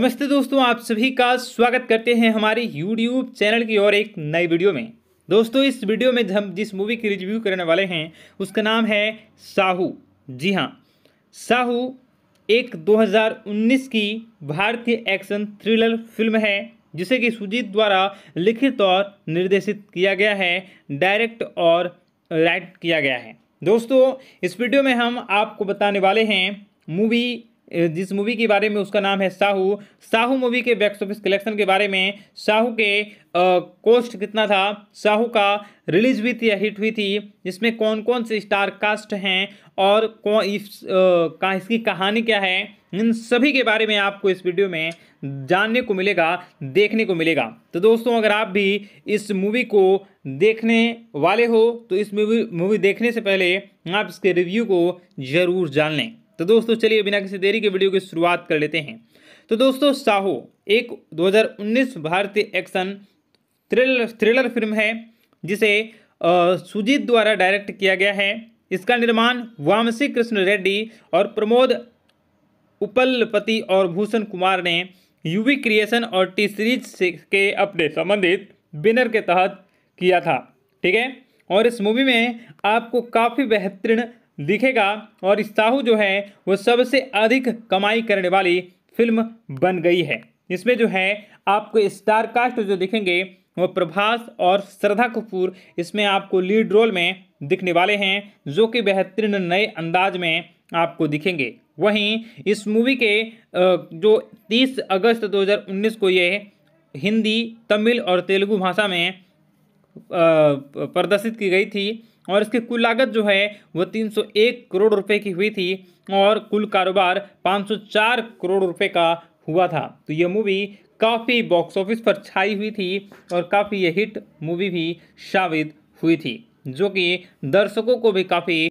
नमस्ते दोस्तों आप सभी का स्वागत करते हैं हमारे यूट्यूब चैनल की और एक नई वीडियो में दोस्तों इस वीडियो में हम जिस मूवी की रिव्यू करने वाले हैं उसका नाम है साहू जी हाँ साहू एक 2019 की भारतीय एक्शन थ्रिलर फिल्म है जिसे कि सुजीत द्वारा लिखित और निर्देशित किया गया है डायरेक्ट और राइट किया गया है दोस्तों इस वीडियो में हम आपको बताने वाले हैं मूवी जिस मूवी के बारे में उसका नाम है साहू साहू मूवी के बैक्स ऑफिस कलेक्शन के बारे में साहू के कॉस्ट कितना था साहू का रिलीज हुई थी या हिट हुई थी इसमें कौन कौन से स्टार कास्ट हैं और कौन इस आ, का इसकी कहानी क्या है इन सभी के बारे में आपको इस वीडियो में जानने को मिलेगा देखने को मिलेगा तो दोस्तों अगर आप भी इस मूवी को देखने वाले हो तो इस मूवी मूवी देखने से पहले आप इसके रिव्यू को ज़रूर जान लें तो दोस्तों चलिए बिना किसी देरी के वीडियो की शुरुआत कर लेते हैं तो दोस्तों साहो एक 2019 भारतीय एक्शन थ्रिलर थ्रिलर फिल्म है जिसे सुजीत द्वारा डायरेक्ट किया गया है इसका निर्माण वामसी कृष्ण रेड्डी और प्रमोद उपलपति और भूषण कुमार ने यूवी क्रिएशन और टी सीरीज के अपने संबंधित बिनर के तहत किया था ठीक है और इस मूवी में आपको काफ़ी बेहतरीन दिखेगा और साहू जो है वो सबसे अधिक कमाई करने वाली फिल्म बन गई है इसमें जो है आपको स्टार कास्ट जो दिखेंगे वो प्रभास और श्रद्धा कपूर इसमें आपको लीड रोल में दिखने वाले हैं जो कि बेहतरीन नए अंदाज में आपको दिखेंगे वहीं इस मूवी के जो 30 अगस्त 2019 को ये हिंदी तमिल और तेलुगु भाषा में प्रदर्शित की गई थी और इसकी कुल लागत जो है वो 301 करोड़ रुपए की हुई थी और कुल कारोबार 504 करोड़ रुपए का हुआ था तो यह मूवी काफ़ी बॉक्स ऑफिस पर छाई हुई थी और काफ़ी ये हिट मूवी भी साबित हुई थी जो कि दर्शकों को भी काफ़ी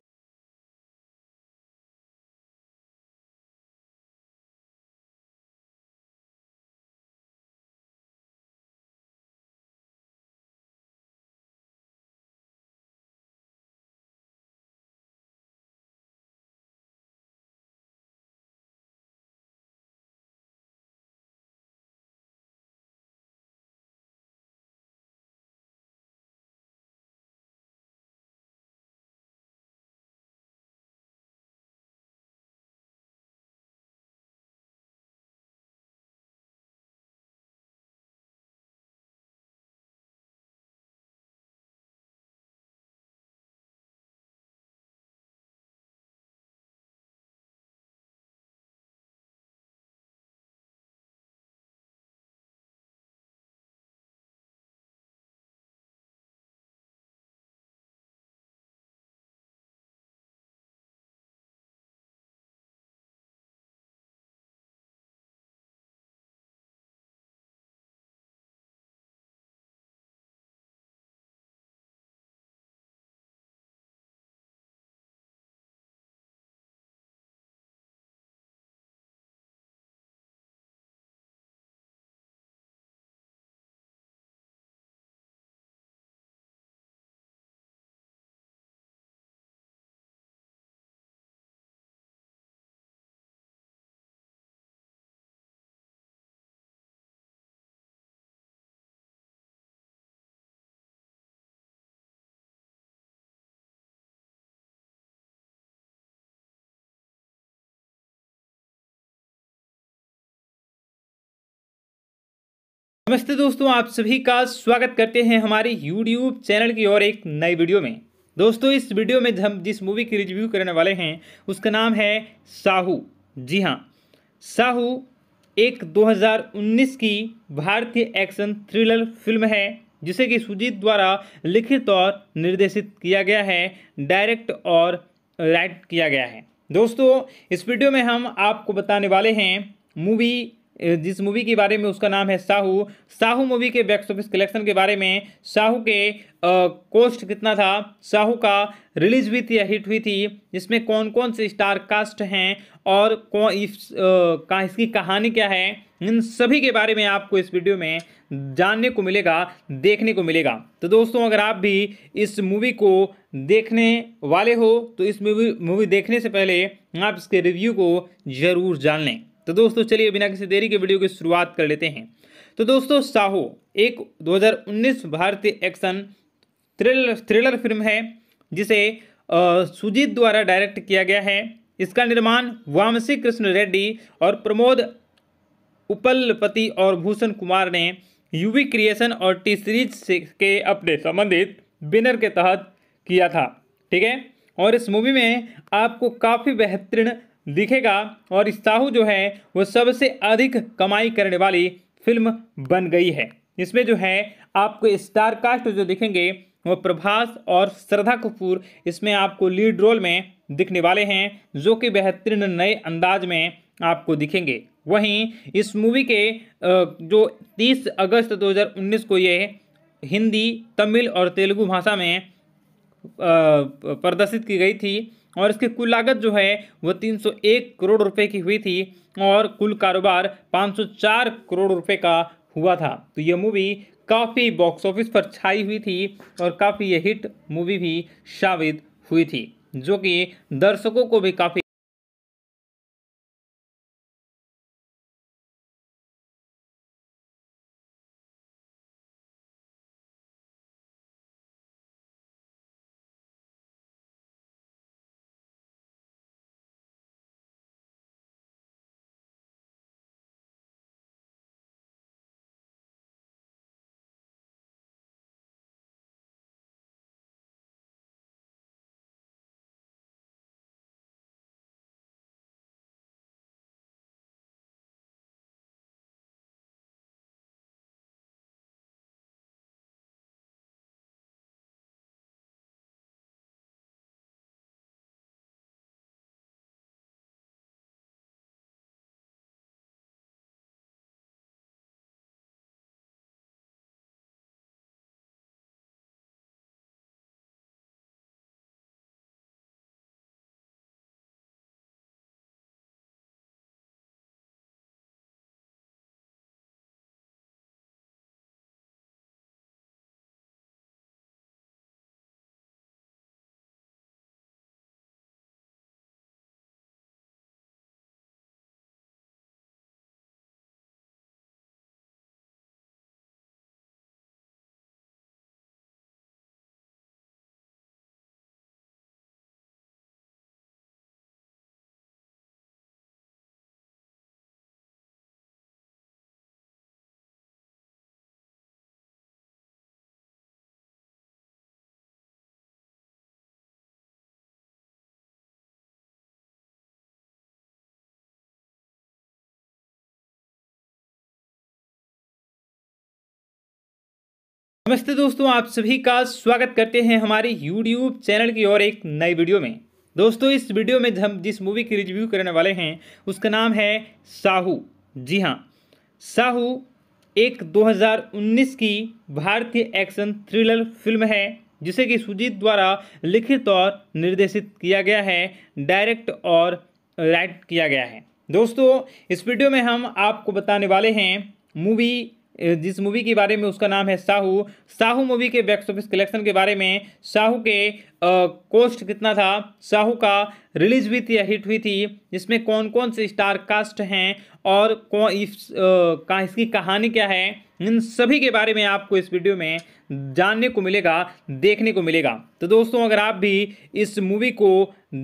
नमस्ते दोस्तों आप सभी का स्वागत करते हैं हमारे YouTube चैनल की और एक नई वीडियो में दोस्तों इस वीडियो में हम जिस मूवी की रिव्यू करने वाले हैं उसका नाम है साहू जी हाँ साहू एक 2019 की भारतीय एक्शन थ्रिलर फिल्म है जिसे कि सुजीत द्वारा लिखित और निर्देशित किया गया है डायरेक्ट और राइट किया गया है दोस्तों इस वीडियो में हम आपको बताने वाले हैं मूवी जिस मूवी के बारे में उसका नाम है साहू साहू मूवी के बैक्स ऑफिस कलेक्शन के बारे में साहू के कॉस्ट कितना था साहू का रिलीज हुई थी या हिट हुई थी इसमें कौन कौन से स्टार कास्ट हैं और कौन इस, आ, का, इसकी कहानी क्या है इन सभी के बारे में आपको इस वीडियो में जानने को मिलेगा देखने को मिलेगा तो दोस्तों अगर आप भी इस मूवी को देखने वाले हो तो इस मूवी मूवी देखने से पहले आप इसके रिव्यू को ज़रूर जान लें तो दोस्तों चलिए बिना किसी देरी के वीडियो की शुरुआत कर लेते हैं तो दोस्तों साहो एक 2019 भारतीय एक्शन थ्रिलर थ्रिलर फिल्म है जिसे सुजीत द्वारा डायरेक्ट किया गया है इसका निर्माण वामसी कृष्ण रेड्डी और प्रमोद उपलपति और भूषण कुमार ने यूवी क्रिएशन और टी सीरीज के अपने संबंधित बिनर के तहत किया था ठीक है और इस मूवी में आपको काफ़ी बेहतरीन दिखेगा और साहू जो है वो सबसे अधिक कमाई करने वाली फिल्म बन गई है इसमें जो है आपको स्टार कास्ट जो दिखेंगे वो प्रभास और श्रद्धा कपूर इसमें आपको लीड रोल में दिखने वाले हैं जो कि बेहतरीन नए अंदाज में आपको दिखेंगे वहीं इस मूवी के जो 30 अगस्त 2019 को ये हिंदी तमिल और तेलुगु भाषा में प्रदर्शित की गई थी और इसकी कुल लागत जो है वो 301 करोड़ रुपए की हुई थी और कुल कारोबार 504 करोड़ रुपए का हुआ था तो यह मूवी काफ़ी बॉक्स ऑफिस पर छाई हुई थी और काफ़ी ये हिट मूवी भी साबित हुई थी जो कि दर्शकों को भी काफ़ी नमस्ते दोस्तों आप सभी का स्वागत करते हैं हमारे YouTube चैनल की और एक नई वीडियो में दोस्तों इस वीडियो में हम जिस मूवी की रिव्यू करने वाले हैं उसका नाम है साहू जी हाँ साहू एक 2019 की भारतीय एक्शन थ्रिलर फिल्म है जिसे कि सुजीत द्वारा लिखित और निर्देशित किया गया है डायरेक्ट और राइट किया गया है दोस्तों इस वीडियो में हम आपको बताने वाले हैं मूवी जिस मूवी के बारे में उसका नाम है साहू साहू मूवी के बॉक्स ऑफिस कलेक्शन के बारे में साहू के कॉस्ट कितना था साहू का रिलीज हुई थी या हिट हुई थी इसमें कौन कौन से स्टार कास्ट हैं और कौन इस, आ, का, इसकी कहानी क्या है इन सभी के बारे में आपको इस वीडियो में जानने को मिलेगा देखने को मिलेगा तो दोस्तों अगर आप भी इस मूवी को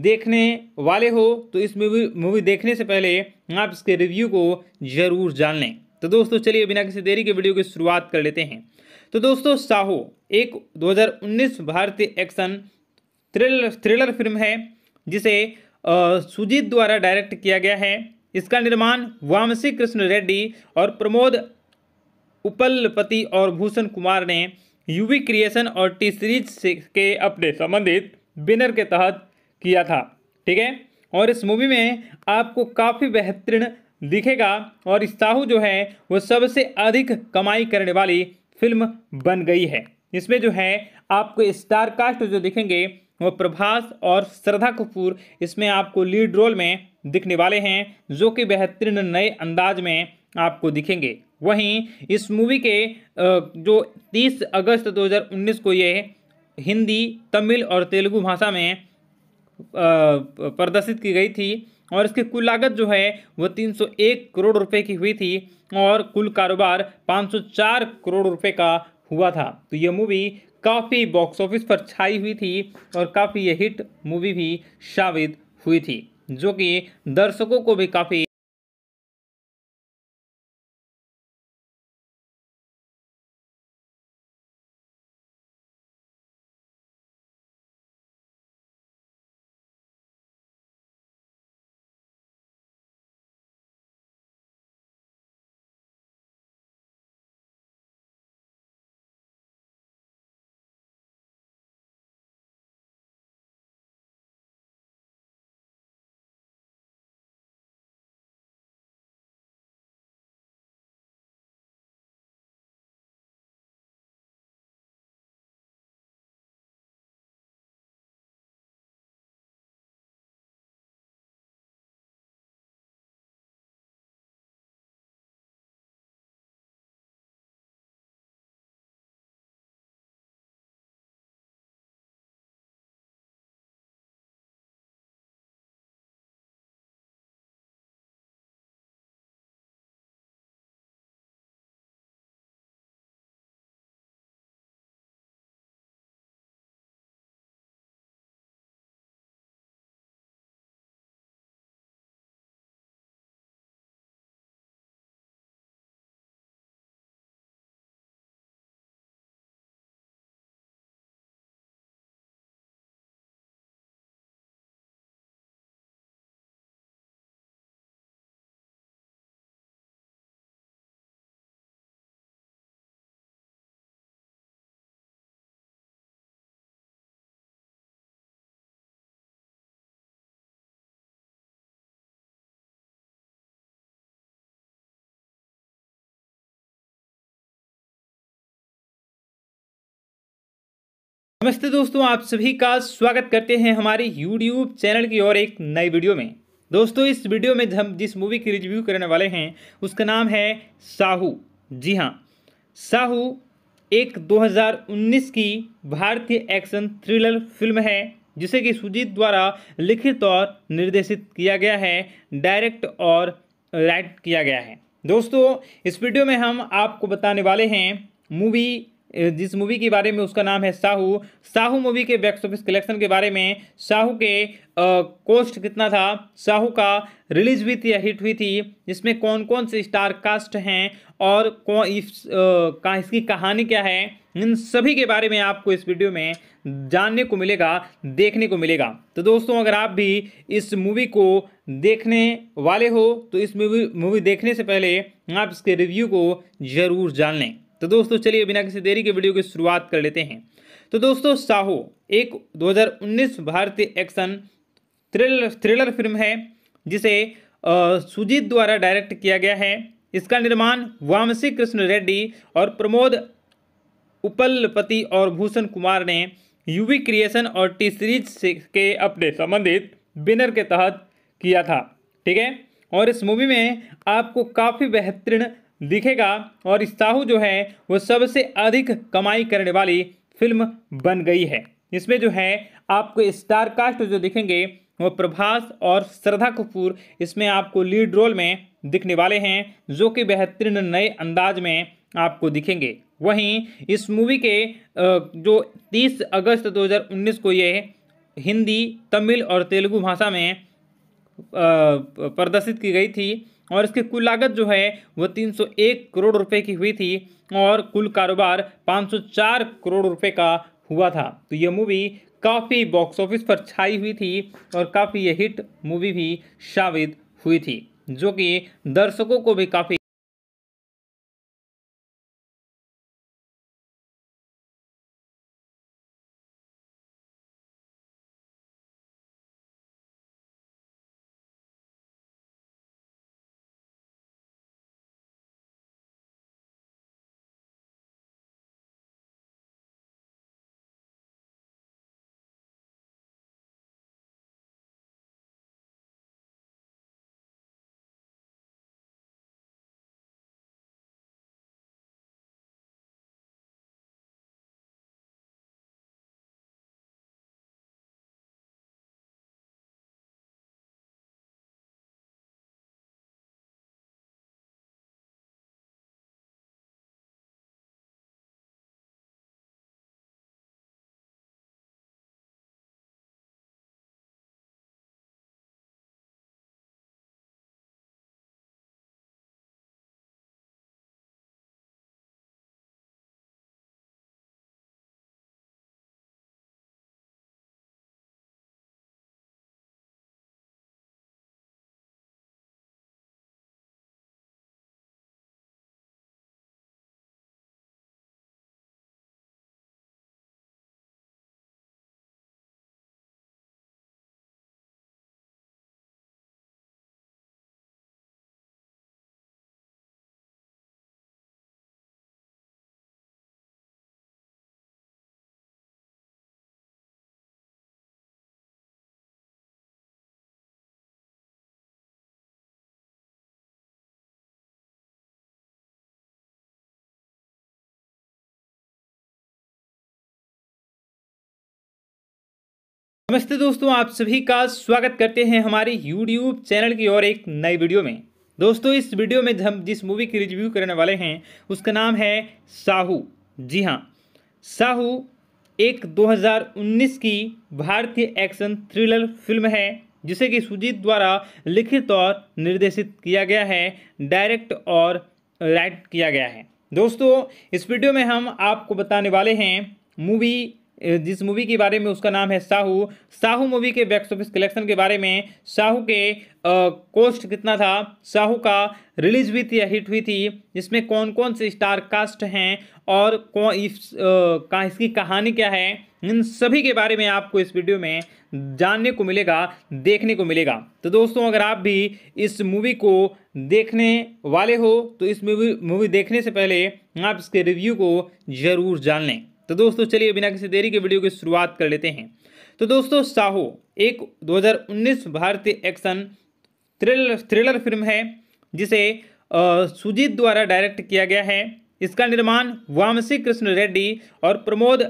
देखने वाले हो तो इस मूवी मूवी देखने से पहले आप इसके रिव्यू को ज़रूर जान लें तो दोस्तों चलिए बिना किसी देरी के वीडियो की शुरुआत कर लेते हैं तो दोस्तों साहो एक 2019 भारतीय एक्शन थ्रिलर थ्रिलर फिल्म है जिसे सुजीत द्वारा डायरेक्ट किया गया है इसका निर्माण वामसी कृष्ण रेड्डी और प्रमोद उपलपति और भूषण कुमार ने यूवी क्रिएशन और टी सीरीज के अपने संबंधित बिनर के तहत किया था ठीक है और इस मूवी में आपको काफ़ी बेहतरीन दिखेगा और साहू जो है वो सबसे अधिक कमाई करने वाली फिल्म बन गई है इसमें जो है आपको स्टार कास्ट जो दिखेंगे वो प्रभास और श्रद्धा कपूर इसमें आपको लीड रोल में दिखने वाले हैं जो कि बेहतरीन नए अंदाज में आपको दिखेंगे वहीं इस मूवी के जो 30 अगस्त 2019 को ये हिंदी तमिल और तेलुगु भाषा में प्रदर्शित की गई थी और इसकी कुल लागत जो है वो 301 करोड़ रुपए की हुई थी और कुल कारोबार 504 करोड़ रुपए का हुआ था तो ये मूवी काफ़ी बॉक्स ऑफिस पर छाई हुई थी और काफ़ी ये हिट मूवी भी साबित हुई थी जो कि दर्शकों को भी काफ़ी नमस्ते दोस्तों आप सभी का स्वागत करते हैं हमारे यूट्यूब चैनल की और एक नई वीडियो में दोस्तों इस वीडियो में हम जिस मूवी की रिव्यू करने वाले हैं उसका नाम है साहू जी हाँ साहू एक 2019 की भारतीय एक्शन थ्रिलर फिल्म है जिसे कि सुजीत द्वारा लिखित और निर्देशित किया गया है डायरेक्ट और राइट किया गया है दोस्तों इस वीडियो में हम आपको बताने वाले हैं मूवी जिस मूवी के बारे में उसका नाम है साहू साहू मूवी के बॉक्स ऑफिस कलेक्शन के बारे में साहू के कॉस्ट कितना था साहू का रिलीज हुई थी या हिट हुई थी इसमें कौन कौन से स्टार कास्ट हैं और कौन इस, आ, का, इसकी कहानी क्या है इन सभी के बारे में आपको इस वीडियो में जानने को मिलेगा देखने को मिलेगा तो दोस्तों अगर आप भी इस मूवी को देखने वाले हो तो इस मूवी मूवी देखने से पहले आप इसके रिव्यू को ज़रूर जान लें तो दोस्तों चलिए बिना किसी देरी के वीडियो की शुरुआत कर लेते हैं तो दोस्तों साहो एक 2019 भारतीय एक्शन थ्रिलर थ्रिलर फिल्म है जिसे सुजीत द्वारा डायरेक्ट किया गया है इसका निर्माण वामसी कृष्ण रेड्डी और प्रमोद उपलपति और भूषण कुमार ने यूवी क्रिएशन और टी सीरीज के अपने संबंधित बिनर के तहत किया था ठीक है और इस मूवी में आपको काफ़ी बेहतरीन दिखेगा और साहू जो है वो सबसे अधिक कमाई करने वाली फिल्म बन गई है इसमें जो है आपको स्टार कास्ट जो दिखेंगे वो प्रभास और श्रद्धा कपूर इसमें आपको लीड रोल में दिखने वाले हैं जो कि बेहतरीन नए अंदाज में आपको दिखेंगे वहीं इस मूवी के जो 30 अगस्त 2019 को ये हिंदी तमिल और तेलुगु भाषा में प्रदर्शित की गई थी और इसकी कुल लागत जो है वो 301 करोड़ रुपए की हुई थी और कुल कारोबार 504 करोड़ रुपए का हुआ था तो ये मूवी काफ़ी बॉक्स ऑफिस पर छाई हुई थी और काफ़ी ये हिट मूवी भी साबित हुई थी जो कि दर्शकों को भी काफ़ी नमस्ते दोस्तों आप सभी का स्वागत करते हैं हमारे यूट्यूब चैनल की और एक नई वीडियो में दोस्तों इस वीडियो में हम जिस मूवी की रिव्यू करने वाले हैं उसका नाम है साहू जी हाँ साहू एक 2019 की भारतीय एक्शन थ्रिलर फिल्म है जिसे कि सुजीत द्वारा लिखित और निर्देशित किया गया है डायरेक्ट और राइट किया गया है दोस्तों इस वीडियो में हम आपको बताने वाले हैं मूवी जिस मूवी के बारे में उसका नाम है साहू साहू मूवी के बॉक्स ऑफिस कलेक्शन के बारे में साहू के कॉस्ट कितना था साहू का रिलीज हुई थी या हिट हुई थी इसमें कौन कौन से स्टार कास्ट हैं और कौन इस, आ, का, इसकी कहानी क्या है इन सभी के बारे में आपको इस वीडियो में जानने को मिलेगा देखने को मिलेगा तो दोस्तों अगर आप भी इस मूवी को देखने वाले हो तो इस मूवी मूवी देखने से पहले आप इसके रिव्यू को ज़रूर जान लें तो दोस्तों चलिए बिना किसी देरी के वीडियो की शुरुआत कर लेते हैं तो दोस्तों साहो एक 2019 भारतीय एक्शन थ्रिलर थ्रिलर फिल्म है जिसे सुजीत द्वारा डायरेक्ट किया गया है इसका निर्माण वामसी कृष्ण रेड्डी और प्रमोद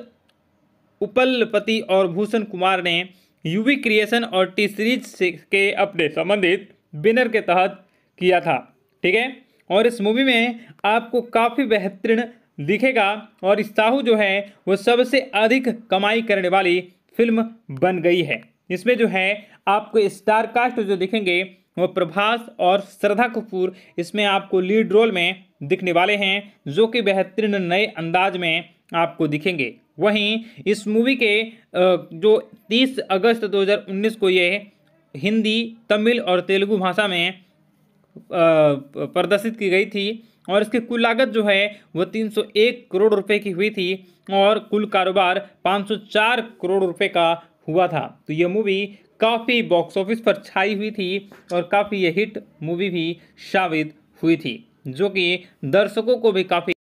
उपलपति और भूषण कुमार ने यूवी क्रिएशन और टी सीरीज के अपने संबंधित बिनर के तहत किया था ठीक है और इस मूवी में आपको काफ़ी बेहतरीन दिखेगा और साहू जो है वो सबसे अधिक कमाई करने वाली फिल्म बन गई है इसमें जो है आपको स्टार कास्ट जो दिखेंगे वो प्रभास और श्रद्धा कपूर इसमें आपको लीड रोल में दिखने वाले हैं जो कि बेहतरीन नए अंदाज में आपको दिखेंगे वहीं इस मूवी के जो 30 अगस्त 2019 को ये हिंदी तमिल और तेलुगु भाषा में प्रदर्शित की गई थी और इसकी कुल लागत जो है वो 301 करोड़ रुपए की हुई थी और कुल कारोबार 504 करोड़ रुपए का हुआ था तो ये मूवी काफ़ी बॉक्स ऑफिस पर छाई हुई थी और काफ़ी ये हिट मूवी भी साबित हुई थी जो कि दर्शकों को भी काफ़ी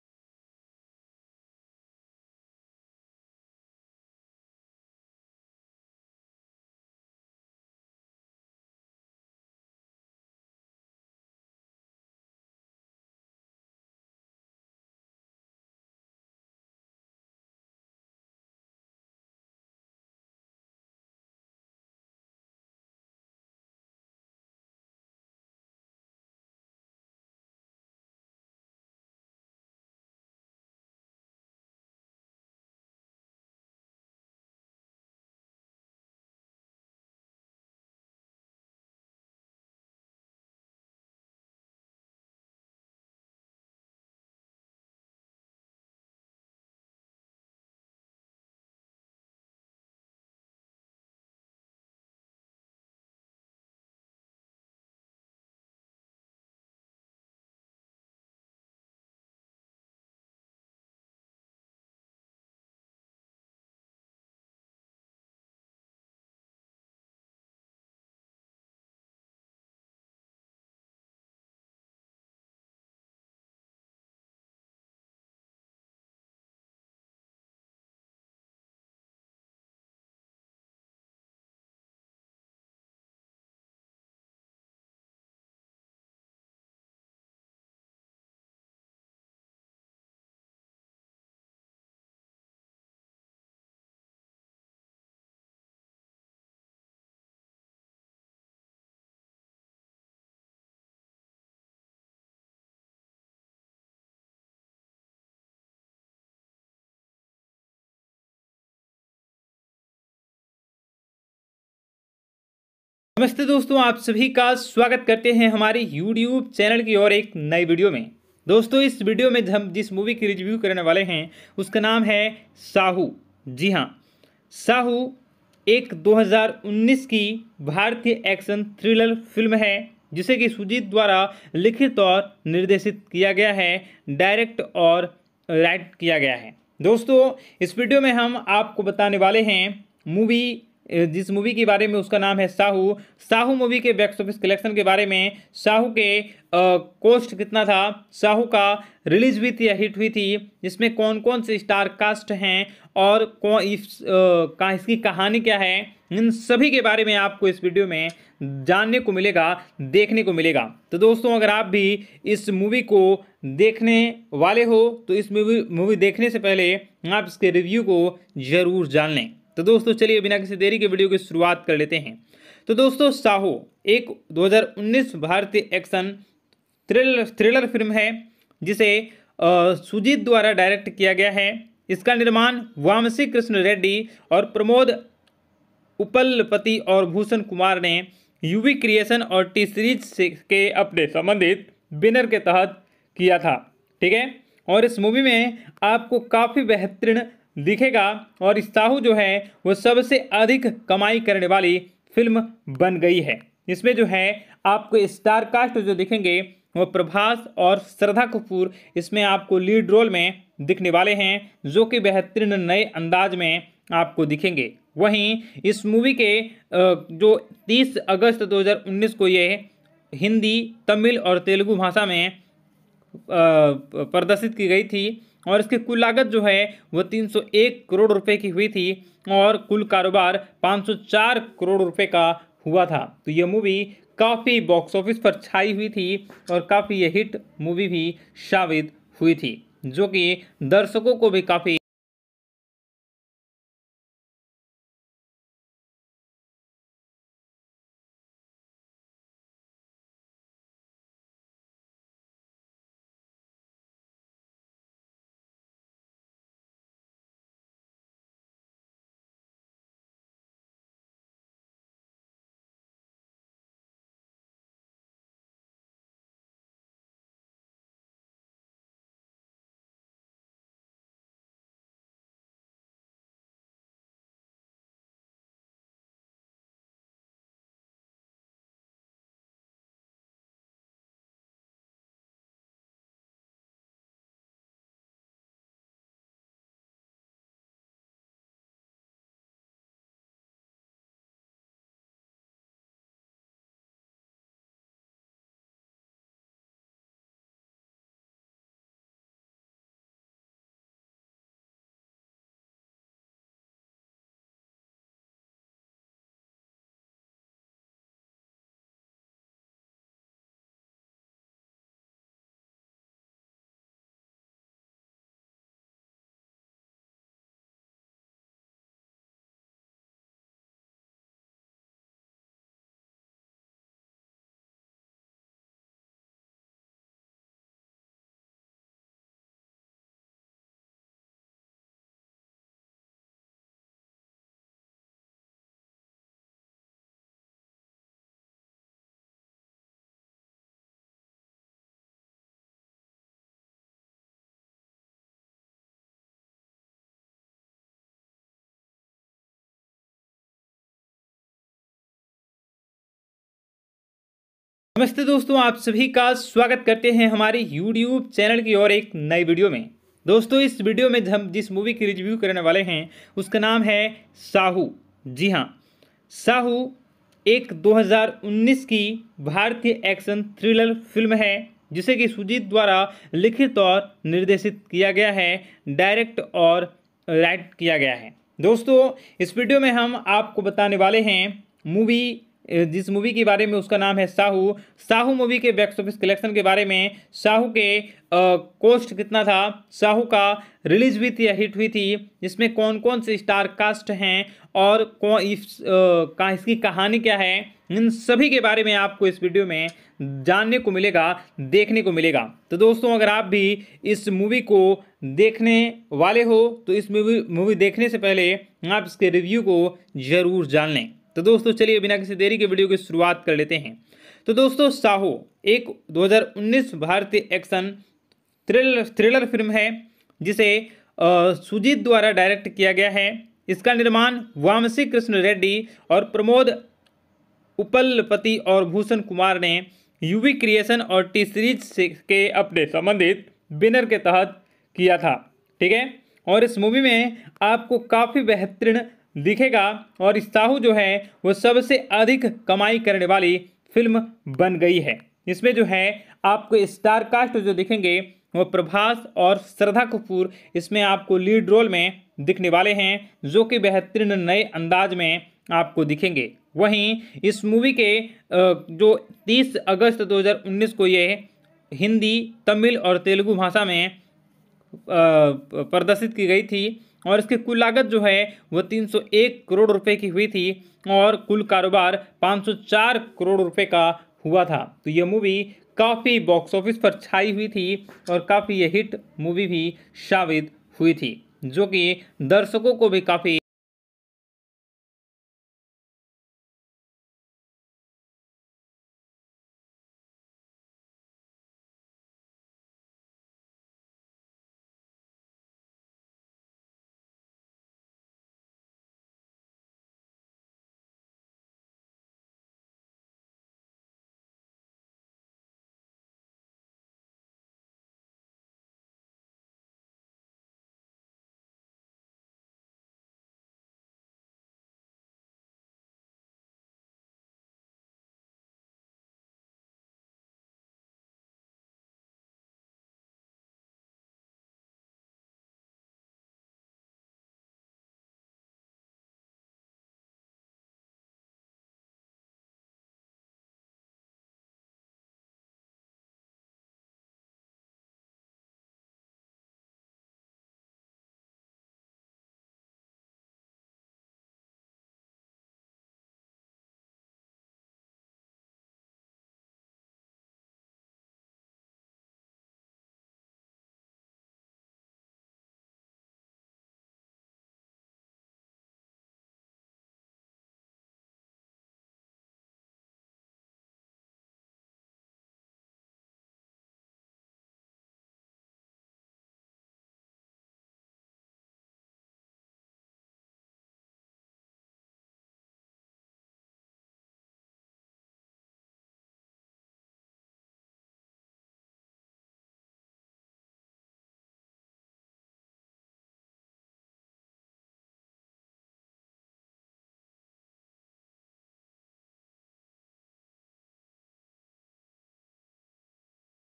नमस्ते दोस्तों आप सभी का स्वागत करते हैं हमारे यूट्यूब चैनल की और एक नई वीडियो में दोस्तों इस वीडियो में हम जिस मूवी की रिव्यू करने वाले हैं उसका नाम है साहू जी हाँ साहू एक 2019 की भारतीय एक्शन थ्रिलर फिल्म है जिसे कि सुजीत द्वारा लिखित और निर्देशित किया गया है डायरेक्ट और राइट किया गया है दोस्तों इस वीडियो में हम आपको बताने वाले हैं मूवी जिस मूवी के बारे में उसका नाम है साहू साहू मूवी के बैक्स ऑफिस कलेक्शन के बारे में साहू के कॉस्ट कितना था साहू का रिलीज हुई थी या हिट हुई थी इसमें कौन कौन से स्टार कास्ट हैं और कौन इस, आ, का, इसकी कहानी क्या है इन सभी के बारे में आपको इस वीडियो में जानने को मिलेगा देखने को मिलेगा तो दोस्तों अगर आप भी इस मूवी को देखने वाले हो तो इस मूवी मूवी देखने से पहले आप इसके रिव्यू को ज़रूर जान लें तो दोस्तों चलिए बिना किसी देरी के वीडियो की शुरुआत कर लेते हैं तो दोस्तों साहो एक 2019 भारतीय एक्शन थ्रिलर थ्रिलर फिल्म है जिसे सुजीत द्वारा डायरेक्ट किया गया है इसका निर्माण वामसी कृष्ण रेड्डी और प्रमोद उपलपति और भूषण कुमार ने यूवी क्रिएशन और टी सीरीज के अपने संबंधित बिनर के तहत किया था ठीक है और इस मूवी में आपको काफ़ी बेहतरीन दिखेगा और साहू जो है वो सबसे अधिक कमाई करने वाली फिल्म बन गई है इसमें जो है आपको स्टार कास्ट जो दिखेंगे वो प्रभास और श्रद्धा कपूर इसमें आपको लीड रोल में दिखने वाले हैं जो कि बेहतरीन नए अंदाज में आपको दिखेंगे वहीं इस मूवी के जो 30 अगस्त 2019 को ये हिंदी तमिल और तेलुगु भाषा में प्रदर्शित की गई थी और इसकी कुल लागत जो है वो 301 करोड़ रुपए की हुई थी और कुल कारोबार 504 करोड़ रुपए का हुआ था तो ये मूवी काफ़ी बॉक्स ऑफिस पर छाई हुई थी और काफ़ी ये हिट मूवी भी साबित हुई थी जो कि दर्शकों को भी काफ़ी नमस्ते दोस्तों आप सभी का स्वागत करते हैं हमारे YouTube चैनल की और एक नई वीडियो में दोस्तों इस वीडियो में हम जिस मूवी की रिव्यू करने वाले हैं उसका नाम है साहू जी हाँ साहू एक 2019 की भारतीय एक्शन थ्रिलर फिल्म है जिसे कि सुजीत द्वारा लिखित और निर्देशित किया गया है डायरेक्ट और राइट किया गया है दोस्तों इस वीडियो में हम आपको बताने वाले हैं मूवी जिस मूवी के बारे में उसका नाम है साहू साहू मूवी के बैक्स ऑफिस कलेक्शन के बारे में साहू के कोस्ट कितना था साहू का रिलीज हुई थी या हिट हुई थी इसमें कौन कौन से स्टार कास्ट हैं और कौन इस, आ, का इसकी कहानी क्या है इन सभी के बारे में आपको इस वीडियो में जानने को मिलेगा देखने को मिलेगा तो दोस्तों अगर आप भी इस मूवी को देखने वाले हो तो इस मूवी मूवी देखने से पहले आप इसके रिव्यू को ज़रूर जान लें तो दोस्तों चलिए बिना किसी देरी के वीडियो की शुरुआत कर लेते हैं तो दोस्तों साहो एक 2019 भारतीय एक्शन थ्रिलर थ्रिलर फिल्म है जिसे सुजीत द्वारा डायरेक्ट किया गया है इसका निर्माण वामसी कृष्ण रेड्डी और प्रमोद उपलपति और भूषण कुमार ने यूवी क्रिएशन और टी सीरीज के अपने संबंधित बिनर के तहत किया था ठीक है और इस मूवी में आपको काफ़ी बेहतरीन दिखेगा और साहू जो है वो सबसे अधिक कमाई करने वाली फिल्म बन गई है इसमें जो है आपको स्टार कास्ट जो दिखेंगे वो प्रभास और श्रद्धा कपूर इसमें आपको लीड रोल में दिखने वाले हैं जो कि बेहतरीन नए अंदाज में आपको दिखेंगे वहीं इस मूवी के जो 30 अगस्त 2019 को ये हिंदी तमिल और तेलुगु भाषा में प्रदर्शित की गई थी और इसकी कुल लागत जो है वो 301 करोड़ रुपए की हुई थी और कुल कारोबार 504 करोड़ रुपए का हुआ था तो यह मूवी काफ़ी बॉक्स ऑफिस पर छाई हुई थी और काफ़ी ये हिट मूवी भी साबित हुई थी जो कि दर्शकों को भी काफ़ी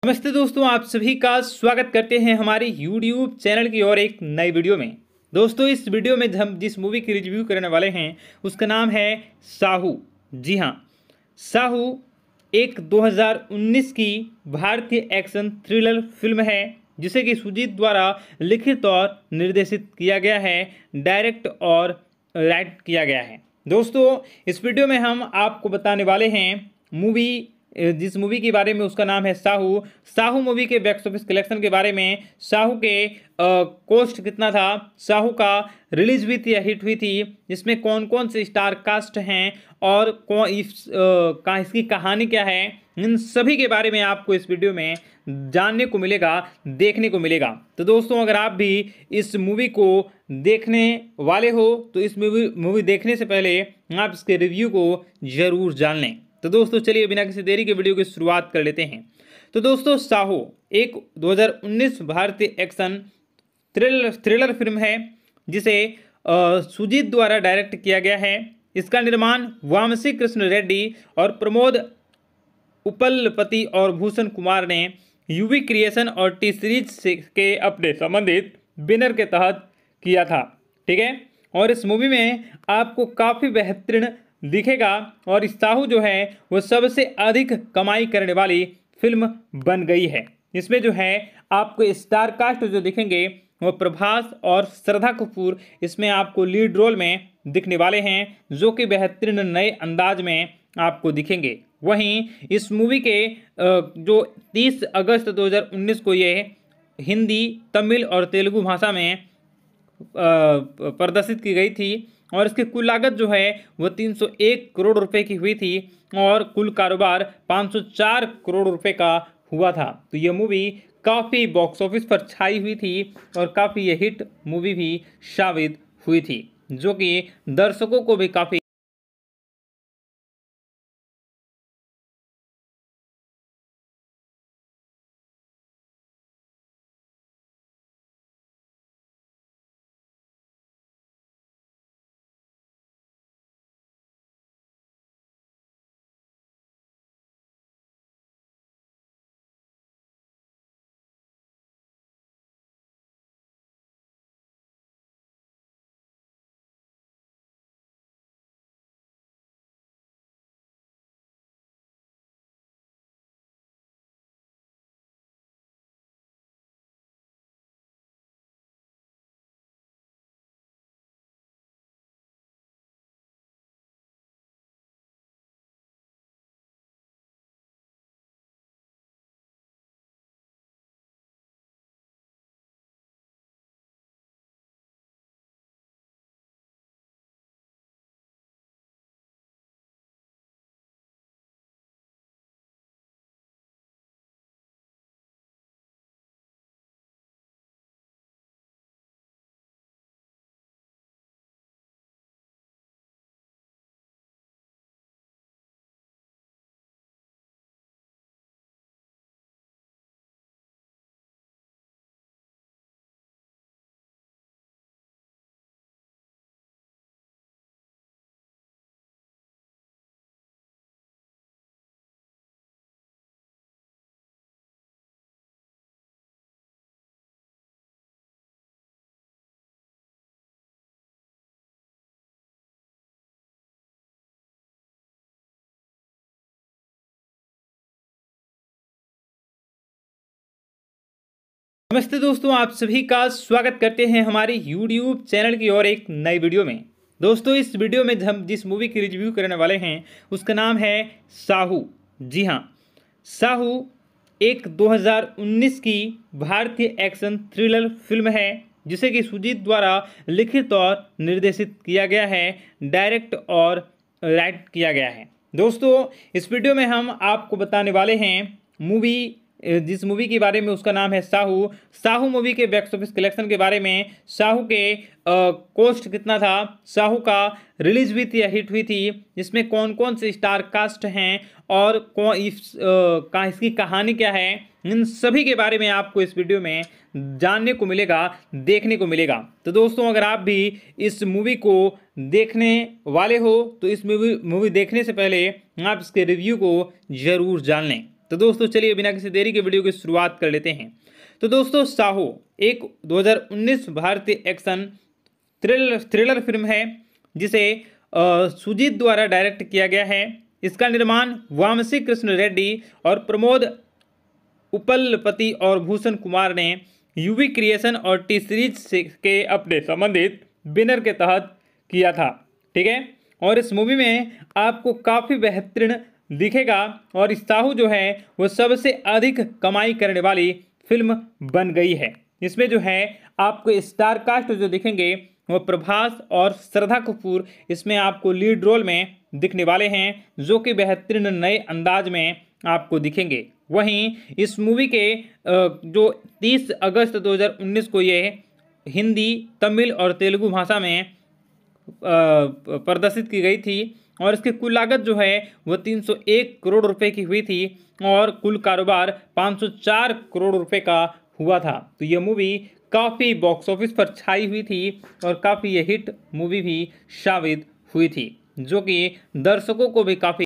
नमस्ते दोस्तों आप सभी का स्वागत करते हैं हमारे YouTube चैनल की और एक नई वीडियो में दोस्तों इस वीडियो में हम जिस मूवी की रिव्यू करने वाले हैं उसका नाम है साहू जी हाँ साहू एक 2019 की भारतीय एक्शन थ्रिलर फिल्म है जिसे कि सुजीत द्वारा लिखित और निर्देशित किया गया है डायरेक्ट और राइट किया गया है दोस्तों इस वीडियो में हम आपको बताने वाले हैं मूवी जिस मूवी के बारे में उसका नाम है साहू साहू मूवी के बैक्स ऑफिस कलेक्शन के बारे में साहू के कोस्ट कितना था साहू का रिलीज हुई थी या हिट हुई थी इसमें कौन कौन से स्टार कास्ट हैं और कौन इस, का, इसकी कहानी क्या है इन सभी के बारे में आपको इस वीडियो में जानने को मिलेगा देखने को मिलेगा तो दोस्तों अगर आप भी इस मूवी को देखने वाले हो तो इस मूवी मूवी देखने से पहले आप इसके रिव्यू को ज़रूर जान लें तो दोस्तों चलिए बिना किसी देरी के वीडियो की शुरुआत कर लेते हैं तो दोस्तों साहो एक 2019 भारतीय एक्शन थ्रिलर थ्रिलर फिल्म है जिसे सुजीत द्वारा डायरेक्ट किया गया है इसका निर्माण वामसी कृष्ण रेड्डी और प्रमोद उपलपति और भूषण कुमार ने यूवी क्रिएशन और टी सीरीज के अपने संबंधित बिनर के तहत किया था ठीक है और इस मूवी में आपको काफ़ी बेहतरीन दिखेगा और साहू जो है वो सबसे अधिक कमाई करने वाली फिल्म बन गई है इसमें जो है आपको स्टार कास्ट जो दिखेंगे वो प्रभास और श्रद्धा कपूर इसमें आपको लीड रोल में दिखने वाले हैं जो कि बेहतरीन नए अंदाज में आपको दिखेंगे वहीं इस मूवी के जो 30 अगस्त 2019 को ये हिंदी तमिल और तेलुगु भाषा में प्रदर्शित की गई थी और इसकी कुल लागत जो है वो 301 करोड़ रुपए की हुई थी और कुल कारोबार 504 करोड़ रुपए का हुआ था तो ये मूवी काफ़ी बॉक्स ऑफिस पर छाई हुई थी और काफ़ी ये हिट मूवी भी साबित हुई थी जो कि दर्शकों को भी काफ़ी नमस्ते दोस्तों आप सभी का स्वागत करते हैं हमारे YouTube चैनल की और एक नई वीडियो में दोस्तों इस वीडियो में हम जिस मूवी की रिव्यू करने वाले हैं उसका नाम है साहू जी हाँ साहू एक 2019 की भारतीय एक्शन थ्रिलर फिल्म है जिसे कि सुजीत द्वारा लिखित और निर्देशित किया गया है डायरेक्ट और राइट किया गया है दोस्तों इस वीडियो में हम आपको बताने वाले हैं मूवी जिस मूवी के बारे में उसका नाम है साहू साहू मूवी के बैक्स ऑफिस कलेक्शन के बारे में साहू के कॉस्ट कितना था साहू का रिलीज हुई थी या हिट हुई थी इसमें कौन कौन से स्टार कास्ट हैं और कौन इस, आ, का, इसकी कहानी क्या है इन सभी के बारे में आपको इस वीडियो में जानने को मिलेगा देखने को मिलेगा तो दोस्तों अगर आप भी इस मूवी को देखने वाले हो तो इस मूवी मूवी देखने से पहले आप इसके रिव्यू को ज़रूर जान लें तो दोस्तों चलिए बिना किसी देरी के वीडियो की शुरुआत कर लेते हैं तो दोस्तों साहो एक 2019 भारतीय एक्शन थ्रिलर थ्रिलर फिल्म है जिसे सुजीत द्वारा डायरेक्ट किया गया है इसका निर्माण वामसी कृष्ण रेड्डी और प्रमोद उपलपति और भूषण कुमार ने यूवी क्रिएशन और टी सीरीज के अपने संबंधित बिनर के तहत किया था ठीक है और इस मूवी में आपको काफ़ी बेहतरीन दिखेगा और साहू जो है वो सबसे अधिक कमाई करने वाली फिल्म बन गई है इसमें जो है आपको स्टार कास्ट जो दिखेंगे वो प्रभास और श्रद्धा कपूर इसमें आपको लीड रोल में दिखने वाले हैं जो कि बेहतरीन नए अंदाज में आपको दिखेंगे वहीं इस मूवी के जो 30 अगस्त 2019 को ये हिंदी तमिल और तेलुगु भाषा में प्रदर्शित की गई थी और इसकी कुल लागत जो है वो 301 करोड़ रुपए की हुई थी और कुल कारोबार 504 करोड़ रुपए का हुआ था तो यह मूवी काफ़ी बॉक्स ऑफिस पर छाई हुई थी और काफ़ी ये हिट मूवी भी साबित हुई थी जो कि दर्शकों को भी काफ़ी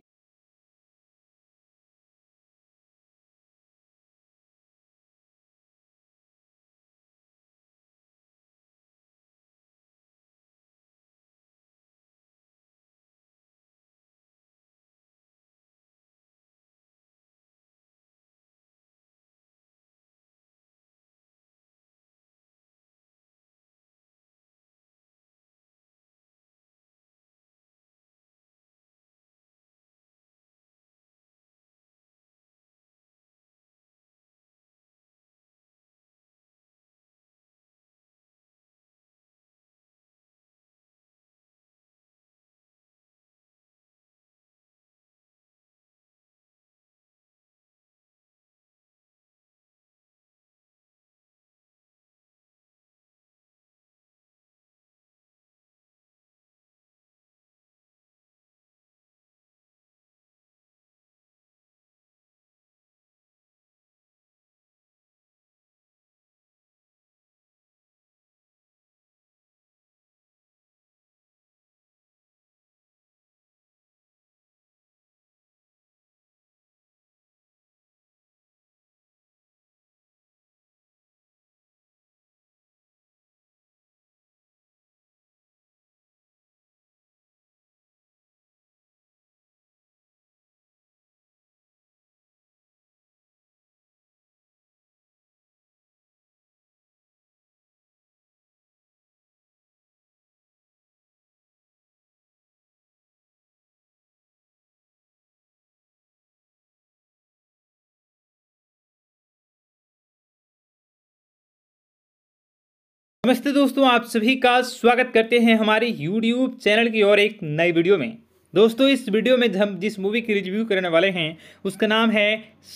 नमस्ते दोस्तों आप सभी का स्वागत करते हैं हमारे YouTube चैनल की और एक नई वीडियो में दोस्तों इस वीडियो में हम जिस मूवी की रिव्यू करने वाले हैं उसका नाम है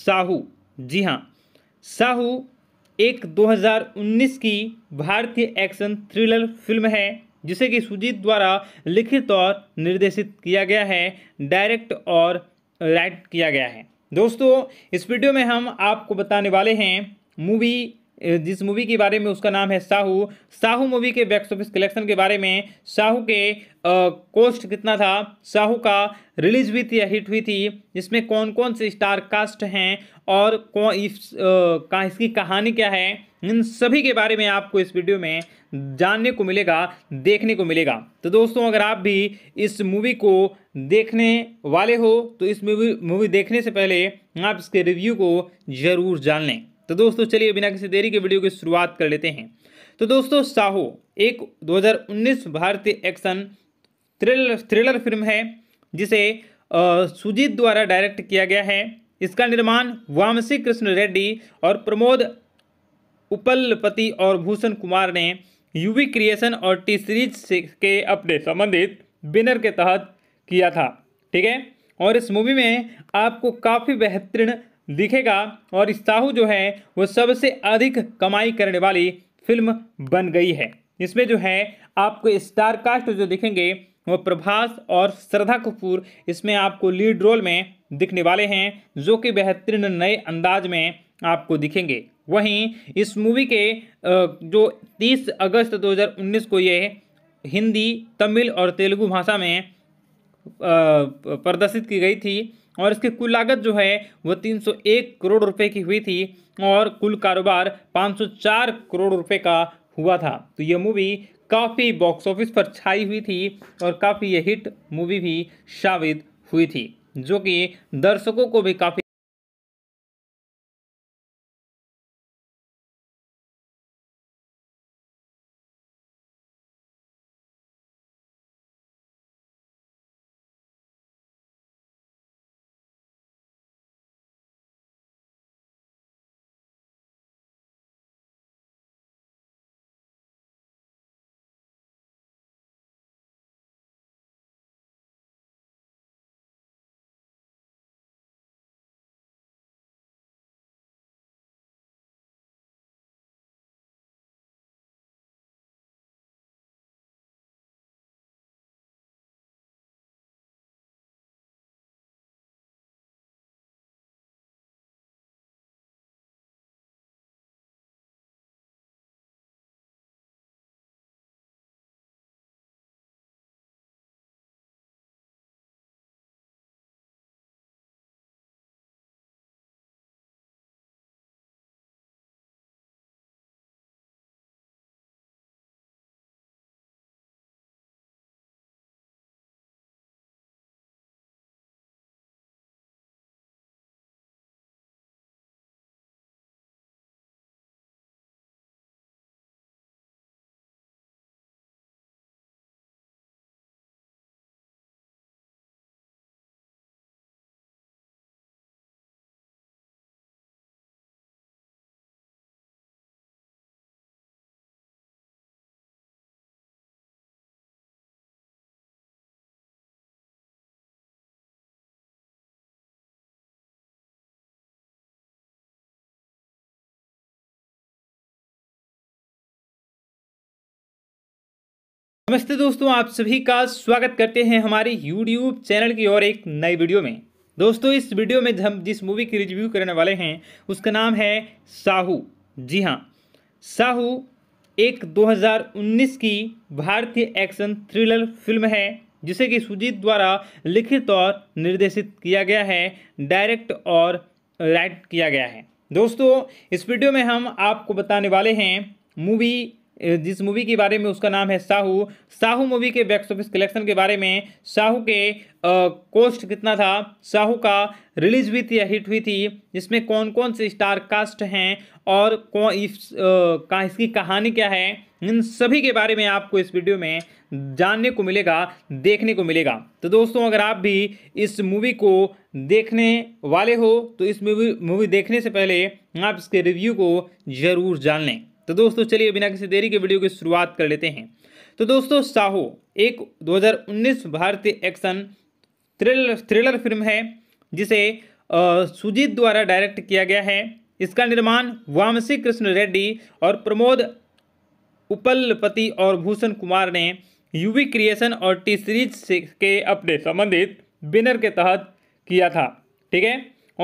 साहू जी हाँ साहू एक 2019 की भारतीय एक्शन थ्रिलर फिल्म है जिसे कि सुजीत द्वारा लिखित और निर्देशित किया गया है डायरेक्ट और राइट किया गया है दोस्तों इस वीडियो में हम आपको बताने वाले हैं मूवी जिस मूवी के बारे में उसका नाम है साहू साहू मूवी के बैक्स ऑफिस कलेक्शन के बारे में साहू के कॉस्ट कितना था साहू का रिलीज हुई थी या हिट हुई थी इसमें कौन कौन से स्टार कास्ट हैं और कौन इस, आ, का, इसकी कहानी क्या है इन सभी के बारे में आपको इस वीडियो में जानने को मिलेगा देखने को मिलेगा तो दोस्तों अगर आप भी इस मूवी को देखने वाले हो तो इस मूवी मूवी देखने से पहले आप इसके रिव्यू को ज़रूर जान लें तो दोस्तों चलिए बिना किसी देरी के वीडियो की शुरुआत कर लेते हैं तो दोस्तों साहो एक 2019 भारतीय एक्शन थ्रिलर थ्रिलर फिल्म है जिसे सुजीत द्वारा डायरेक्ट किया गया है इसका निर्माण वामसी कृष्ण रेड्डी और प्रमोद उपलपति और भूषण कुमार ने यूवी क्रिएशन और टी सीरीज के अपने संबंधित बैनर के तहत किया था ठीक है और इस मूवी में आपको काफ़ी बेहतरीन दिखेगा और साहू जो है वो सबसे अधिक कमाई करने वाली फिल्म बन गई है इसमें जो है आपको स्टार कास्ट जो दिखेंगे वो प्रभास और श्रद्धा कपूर इसमें आपको लीड रोल में दिखने वाले हैं जो कि बेहतरीन नए अंदाज में आपको दिखेंगे वहीं इस मूवी के जो 30 अगस्त 2019 को ये हिंदी तमिल और तेलुगु भाषा में प्रदर्शित की गई थी और इसकी कुल लागत जो है वो 301 करोड़ रुपए की हुई थी और कुल कारोबार 504 करोड़ रुपए का हुआ था तो ये मूवी काफ़ी बॉक्स ऑफिस पर छाई हुई थी और काफ़ी ये हिट मूवी भी साबित हुई थी जो कि दर्शकों को भी काफ़ी नमस्ते दोस्तों आप सभी का स्वागत करते हैं हमारे YouTube चैनल की और एक नई वीडियो में दोस्तों इस वीडियो में हम जिस मूवी की रिव्यू करने वाले हैं उसका नाम है साहू जी हाँ साहू एक 2019 की भारतीय एक्शन थ्रिलर फिल्म है जिसे कि सुजीत द्वारा लिखित और निर्देशित किया गया है डायरेक्ट और राइट किया गया है दोस्तों इस वीडियो में हम आपको बताने वाले हैं मूवी जिस मूवी के बारे में उसका नाम है साहू साहू मूवी के बॉक्स ऑफिस कलेक्शन के बारे में साहू के कॉस्ट कितना था साहू का रिलीज हुई थी या हिट हुई थी इसमें कौन कौन से स्टार कास्ट हैं और कौन इस, आ, का, इसकी कहानी क्या है इन सभी के बारे में आपको इस वीडियो में जानने को मिलेगा देखने को मिलेगा तो दोस्तों अगर आप भी इस मूवी को देखने वाले हो तो इस मूवी मूवी देखने से पहले आप इसके रिव्यू को ज़रूर जान लें तो दोस्तों चलिए बिना किसी देरी के वीडियो की शुरुआत कर लेते हैं तो दोस्तों साहो एक 2019 भारतीय एक्शन थ्रिलर थ्रिलर फिल्म है जिसे सुजीत द्वारा डायरेक्ट किया गया है इसका निर्माण वामसी कृष्ण रेड्डी और प्रमोद उपलपति और भूषण कुमार ने यूवी क्रिएशन और टी सीरीज के अपने संबंधित बिनर के तहत किया था ठीक है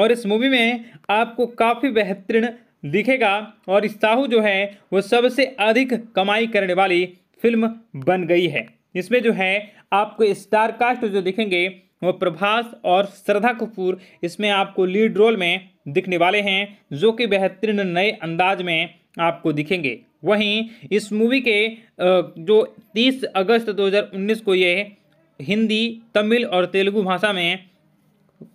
और इस मूवी में आपको काफ़ी बेहतरीन दिखेगा और साहू जो है वो सबसे अधिक कमाई करने वाली फिल्म बन गई है इसमें जो है आपको स्टार कास्ट जो दिखेंगे वो प्रभास और श्रद्धा कपूर इसमें आपको लीड रोल में दिखने वाले हैं जो कि बेहतरीन नए अंदाज में आपको दिखेंगे वहीं इस मूवी के जो 30 अगस्त 2019 को ये हिंदी तमिल और तेलुगु भाषा में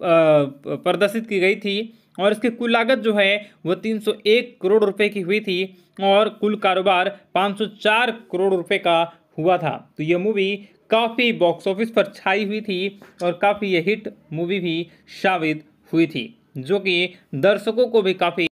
प्रदर्शित की गई थी और इसकी कुल लागत जो है वो 301 करोड़ रुपए की हुई थी और कुल कारोबार 504 करोड़ रुपए का हुआ था तो ये मूवी काफ़ी बॉक्स ऑफिस पर छाई हुई थी और काफ़ी ये हिट मूवी भी साबित हुई थी जो कि दर्शकों को भी काफ़ी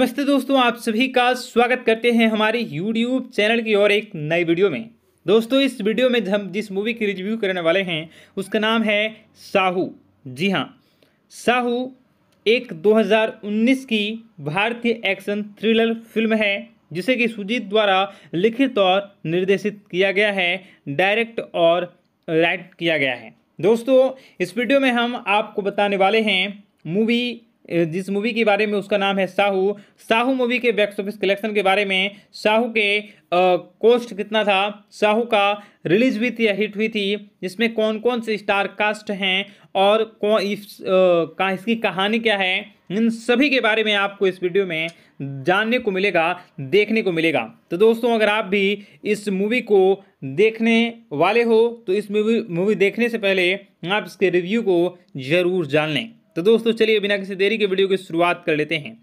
नमस्ते दोस्तों आप सभी का स्वागत करते हैं हमारे यूट्यूब चैनल की और एक नई वीडियो में दोस्तों इस वीडियो में हम जिस मूवी की रिव्यू करने वाले हैं उसका नाम है साहू जी हाँ साहू एक 2019 की भारतीय एक्शन थ्रिलर फिल्म है जिसे कि सुजीत द्वारा लिखित और निर्देशित किया गया है डायरेक्ट और राइट किया गया है दोस्तों इस वीडियो में हम आपको बताने वाले हैं मूवी जिस मूवी के बारे में उसका नाम है साहू साहू मूवी के बॉक्स ऑफिस कलेक्शन के बारे में साहू के कॉस्ट कितना था साहू का रिलीज हुई थी या हिट हुई थी जिसमें कौन कौन से स्टार कास्ट हैं और कौन इस, आ, का, इसकी कहानी क्या है इन सभी के बारे में आपको इस वीडियो में जानने को मिलेगा देखने को मिलेगा तो दोस्तों अगर आप भी इस मूवी को देखने वाले हो तो इस मूवी मूवी देखने से पहले आप इसके रिव्यू को ज़रूर जान लें तो दोस्तों चलिए बिना किसी देरी के वीडियो की शुरुआत कर लेते हैं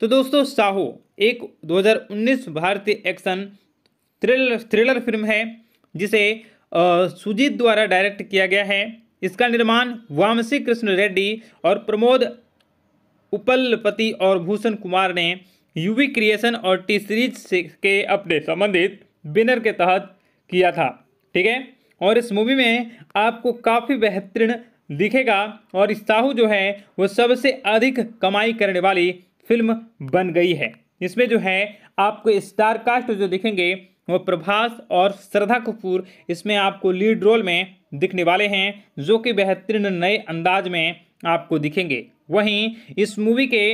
तो दोस्तों साहो एक 2019 भारतीय एक्शन थ्रिलर थ्रिलर फिल्म है जिसे सुजीत द्वारा डायरेक्ट किया गया है इसका निर्माण वामसी कृष्ण रेड्डी और प्रमोद उपलपति और भूषण कुमार ने यूवी क्रिएशन और टी सीरीज के अपने संबंधित बिनर के तहत किया था ठीक है और इस मूवी में आपको काफ़ी बेहतरीन दिखेगा और साहू जो है वो सबसे अधिक कमाई करने वाली फिल्म बन गई है इसमें जो है आपको स्टार कास्ट जो दिखेंगे वो प्रभास और श्रद्धा कपूर इसमें आपको लीड रोल में दिखने वाले हैं जो कि बेहतरीन नए अंदाज में आपको दिखेंगे वहीं इस मूवी के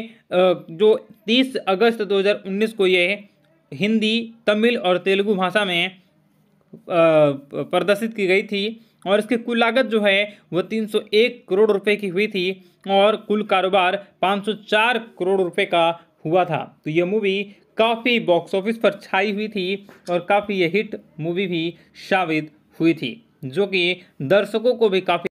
जो 30 अगस्त 2019 को ये हिंदी तमिल और तेलुगु भाषा में प्रदर्शित की गई थी और इसकी कुल लागत जो है वो 301 करोड़ रुपए की हुई थी और कुल कारोबार 504 करोड़ रुपए का हुआ था तो ये मूवी काफ़ी बॉक्स ऑफिस पर छाई हुई थी और काफ़ी ये हिट मूवी भी साबित हुई थी जो कि दर्शकों को भी काफ़ी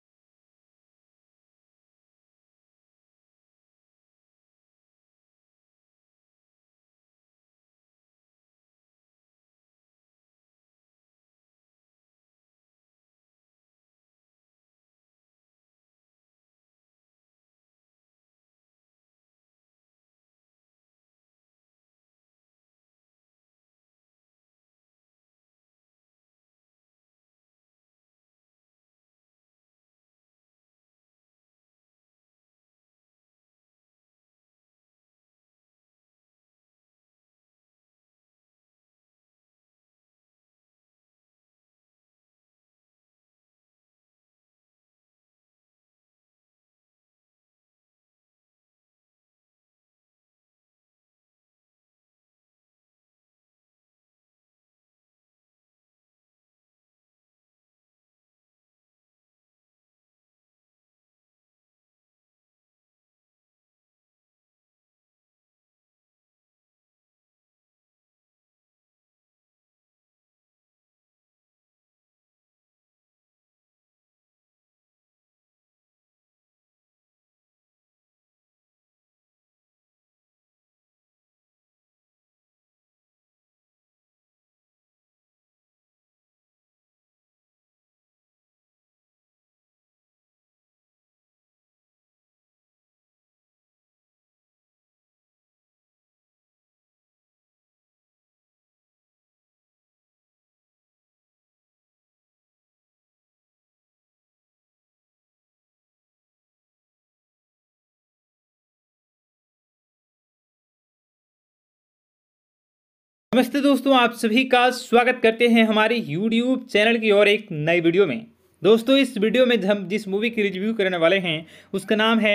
नमस्ते दोस्तों आप सभी का स्वागत करते हैं हमारे यूट्यूब चैनल की और एक नई वीडियो में दोस्तों इस वीडियो में हम जिस मूवी की रिव्यू करने वाले हैं उसका नाम है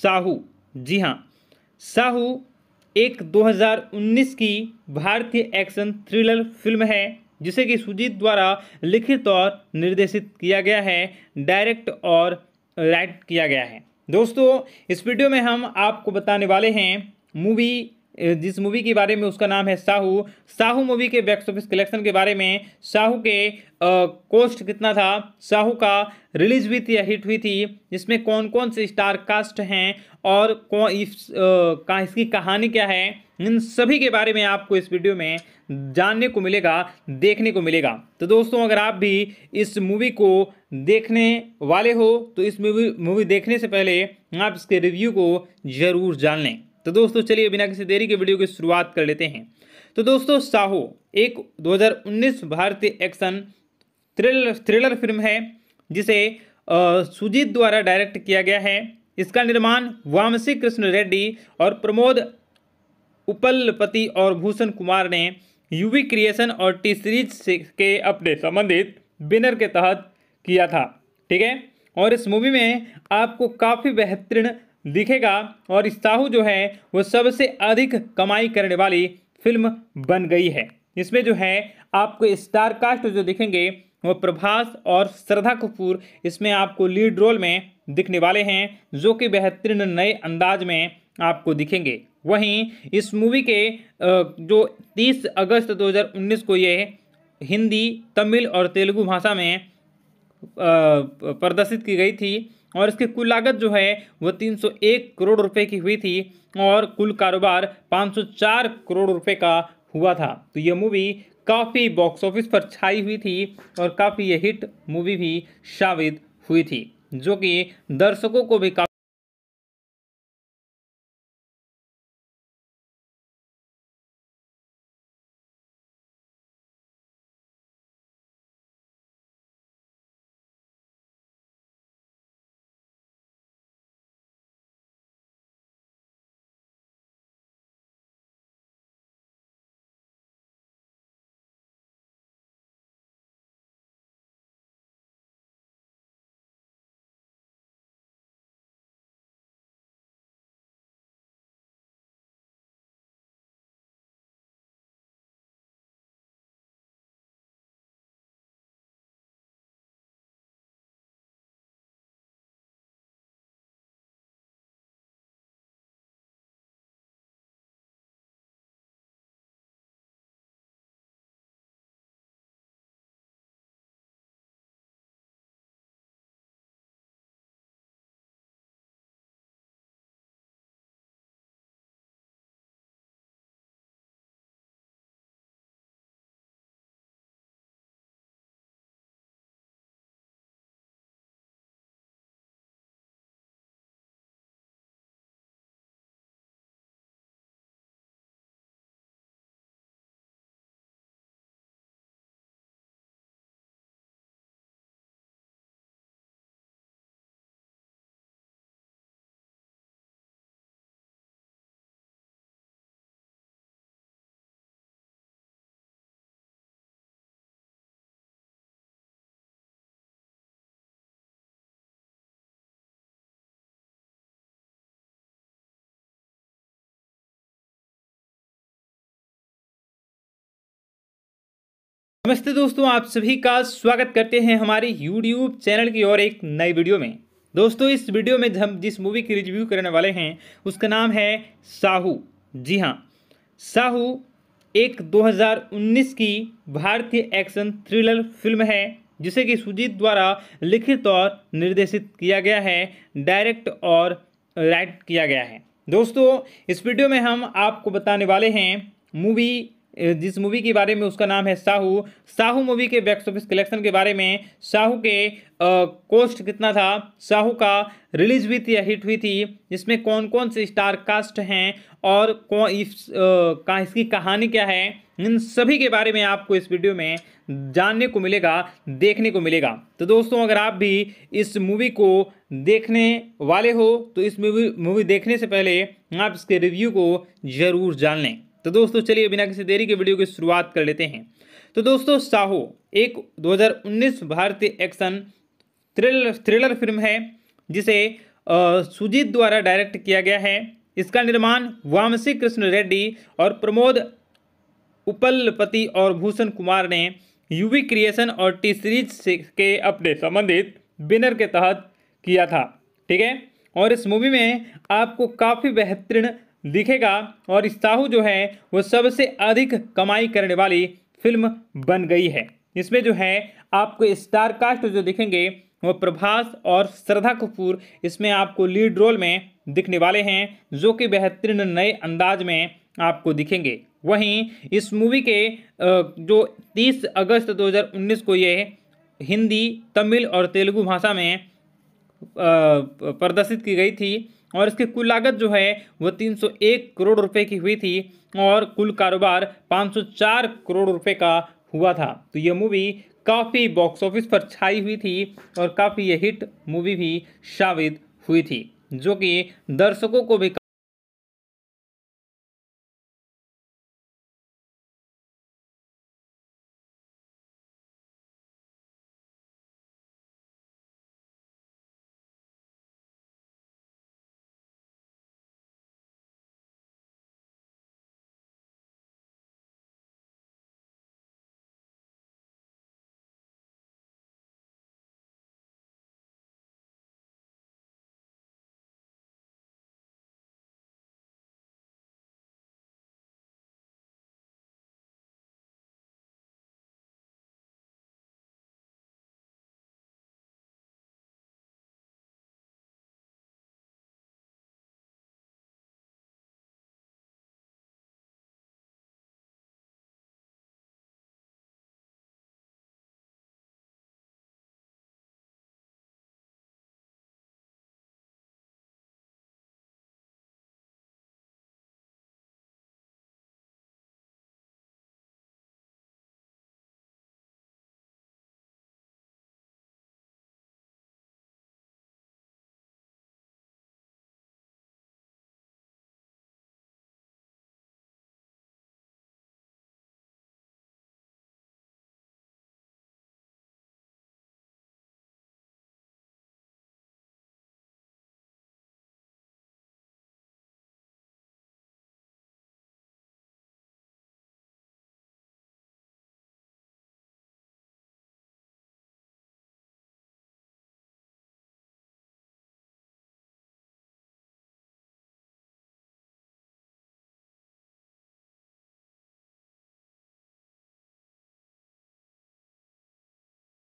साहू जी हाँ साहू एक 2019 की भारतीय एक्शन थ्रिलर फिल्म है जिसे कि सुजीत द्वारा लिखित और निर्देशित किया गया है डायरेक्ट और राइट किया गया है दोस्तों इस वीडियो में हम आपको बताने वाले हैं मूवी जिस मूवी के बारे में उसका नाम है साहू साहू मूवी के बॉक्स ऑफिस कलेक्शन के बारे में साहू के कॉस्ट कितना था साहू का रिलीज हुई थी या हिट हुई थी इसमें कौन कौन से स्टार कास्ट हैं और कौन इस, आ, का, इसकी कहानी क्या है इन सभी के बारे में आपको इस वीडियो में जानने को मिलेगा देखने को मिलेगा तो दोस्तों अगर आप भी इस मूवी को देखने वाले हो तो इस मूवी मूवी देखने से पहले आप इसके रिव्यू को ज़रूर जान लें तो दोस्तों चलिए बिना किसी देरी के वीडियो की शुरुआत कर लेते हैं तो दोस्तों साहो एक 2019 भारतीय एक्शन थ्रिलर थ्रिलर फिल्म है जिसे सुजीत द्वारा डायरेक्ट किया गया है इसका निर्माण वामसी कृष्ण रेड्डी और प्रमोद उपलपति और भूषण कुमार ने यूवी क्रिएशन और टी सीरीज के अपने संबंधित बिनर के तहत किया था ठीक है और इस मूवी में आपको काफ़ी बेहतरीन दिखेगा और साहू जो है वो सबसे अधिक कमाई करने वाली फिल्म बन गई है इसमें जो है आपको स्टार कास्ट जो दिखेंगे वो प्रभास और श्रद्धा कपूर इसमें आपको लीड रोल में दिखने वाले हैं जो कि बेहतरीन नए अंदाज में आपको दिखेंगे वहीं इस मूवी के जो 30 अगस्त 2019 को ये हिंदी तमिल और तेलुगु भाषा में प्रदर्शित की गई थी और इसकी कुल लागत जो है वो 301 करोड़ रुपए की हुई थी और कुल कारोबार 504 करोड़ रुपए का हुआ था तो ये मूवी काफ़ी बॉक्स ऑफिस पर छाई हुई थी और काफ़ी ये हिट मूवी भी साबित हुई थी जो कि दर्शकों को भी नमस्ते दोस्तों आप सभी का स्वागत करते हैं हमारे यूट्यूब चैनल की और एक नई वीडियो में दोस्तों इस वीडियो में हम जिस मूवी की रिव्यू करने वाले हैं उसका नाम है साहू जी हाँ साहू एक 2019 की भारतीय एक्शन थ्रिलर फिल्म है जिसे कि सुजीत द्वारा लिखित और निर्देशित किया गया है डायरेक्ट और राइट किया गया है दोस्तों इस वीडियो में हम आपको बताने वाले हैं मूवी जिस मूवी के बारे में उसका नाम है साहू साहू मूवी के बैक्स ऑफिस कलेक्शन के बारे में साहू के कोस्ट कितना था साहू का रिलीज हुई थी या हिट हुई थी इसमें कौन कौन से स्टार कास्ट हैं और कौन इस, आ, का, इसकी कहानी क्या है इन सभी के बारे में आपको इस वीडियो में जानने को मिलेगा देखने को मिलेगा तो दोस्तों अगर आप भी इस मूवी को देखने वाले हो तो इस मूवी मूवी देखने से पहले आप इसके रिव्यू को ज़रूर जान लें तो दोस्तों चलिए बिना किसी देरी के वीडियो की शुरुआत कर लेते हैं तो दोस्तों साहो एक 2019 भारतीय एक्शन थ्रिलर थ्रिलर फिल्म है जिसे सुजीत द्वारा डायरेक्ट किया गया है इसका निर्माण वामसी कृष्ण रेड्डी और प्रमोद उपलपति और भूषण कुमार ने यूवी क्रिएशन और टी सीरीज के अपने संबंधित बिनर के तहत किया था ठीक है और इस मूवी में आपको काफ़ी बेहतरीन दिखेगा और साहू जो है वो सबसे अधिक कमाई करने वाली फिल्म बन गई है इसमें जो है आपको स्टार कास्ट जो दिखेंगे वो प्रभास और श्रद्धा कपूर इसमें आपको लीड रोल में दिखने वाले हैं जो कि बेहतरीन नए अंदाज में आपको दिखेंगे वहीं इस मूवी के जो 30 अगस्त 2019 को ये हिंदी तमिल और तेलुगु भाषा में प्रदर्शित की गई थी और इसकी कुल लागत जो है वो 301 करोड़ रुपए की हुई थी और कुल कारोबार 504 करोड़ रुपए का हुआ था तो यह मूवी काफ़ी बॉक्स ऑफिस पर छाई हुई थी और काफ़ी ये हिट मूवी भी साबित हुई थी जो कि दर्शकों को भी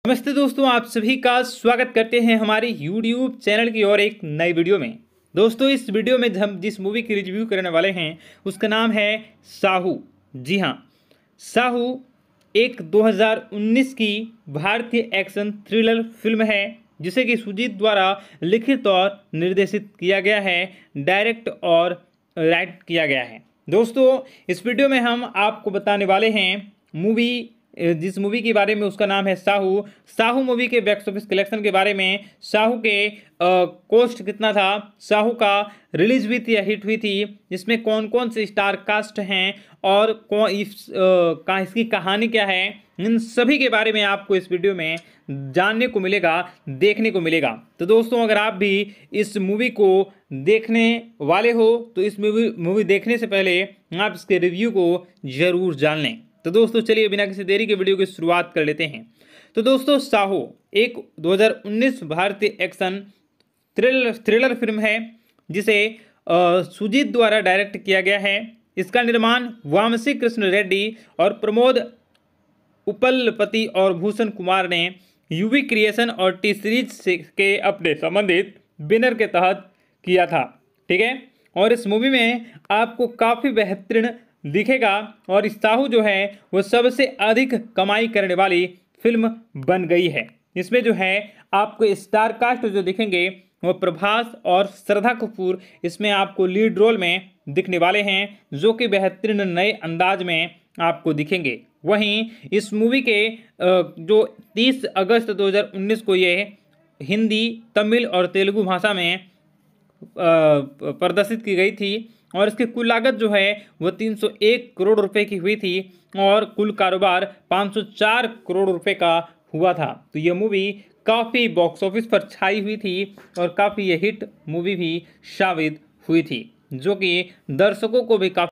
नमस्ते दोस्तों आप सभी का स्वागत करते हैं हमारी YouTube चैनल की और एक नई वीडियो में दोस्तों इस वीडियो में हम जिस मूवी की रिव्यू करने वाले हैं उसका नाम है साहू जी हाँ साहू एक 2019 की भारतीय एक्शन थ्रिलर फिल्म है जिसे कि सुजीत द्वारा लिखित और निर्देशित किया गया है डायरेक्ट और राइट किया गया है दोस्तों इस वीडियो में हम आपको बताने वाले हैं मूवी जिस मूवी के बारे में उसका नाम है साहू साहू मूवी के बैक्स ऑफिस कलेक्शन के बारे में साहू के कोस्ट कितना था साहू का रिलीज हुई थी या हिट हुई थी इसमें कौन कौन से स्टार कास्ट हैं और कौन इस, का, इसकी कहानी क्या है इन सभी के बारे में आपको इस वीडियो में जानने को मिलेगा देखने को मिलेगा तो दोस्तों अगर आप भी इस मूवी को देखने वाले हो तो इस मूवी मूवी देखने से पहले आप इसके रिव्यू को ज़रूर जान लें तो दोस्तों चलिए बिना किसी देरी के वीडियो की शुरुआत कर लेते हैं तो दोस्तों साहो एक 2019 भारतीय एक्शन थ्रिलर थ्रिलर फिल्म है जिसे सुजीत द्वारा डायरेक्ट किया गया है इसका निर्माण वामसी कृष्ण रेड्डी और प्रमोद उपलपति और भूषण कुमार ने यूवी क्रिएशन और टी सीरीज के अपने संबंधित बिनर के तहत किया था ठीक है और इस मूवी में आपको काफ़ी बेहतरीन दिखेगा और साहू जो है वो सबसे अधिक कमाई करने वाली फिल्म बन गई है इसमें जो है आपको स्टार कास्ट जो दिखेंगे वो प्रभास और श्रद्धा कपूर इसमें आपको लीड रोल में दिखने वाले हैं जो कि बेहतरीन नए अंदाज में आपको दिखेंगे वहीं इस मूवी के जो 30 अगस्त 2019 को ये हिंदी तमिल और तेलुगु भाषा में प्रदर्शित की गई थी और इसकी कुल लागत जो है वो 301 करोड़ रुपए की हुई थी और कुल कारोबार 504 करोड़ रुपए का हुआ था तो यह मूवी काफ़ी बॉक्स ऑफिस पर छाई हुई थी और काफ़ी ये हिट मूवी भी साबित हुई थी जो कि दर्शकों को भी काफ़ी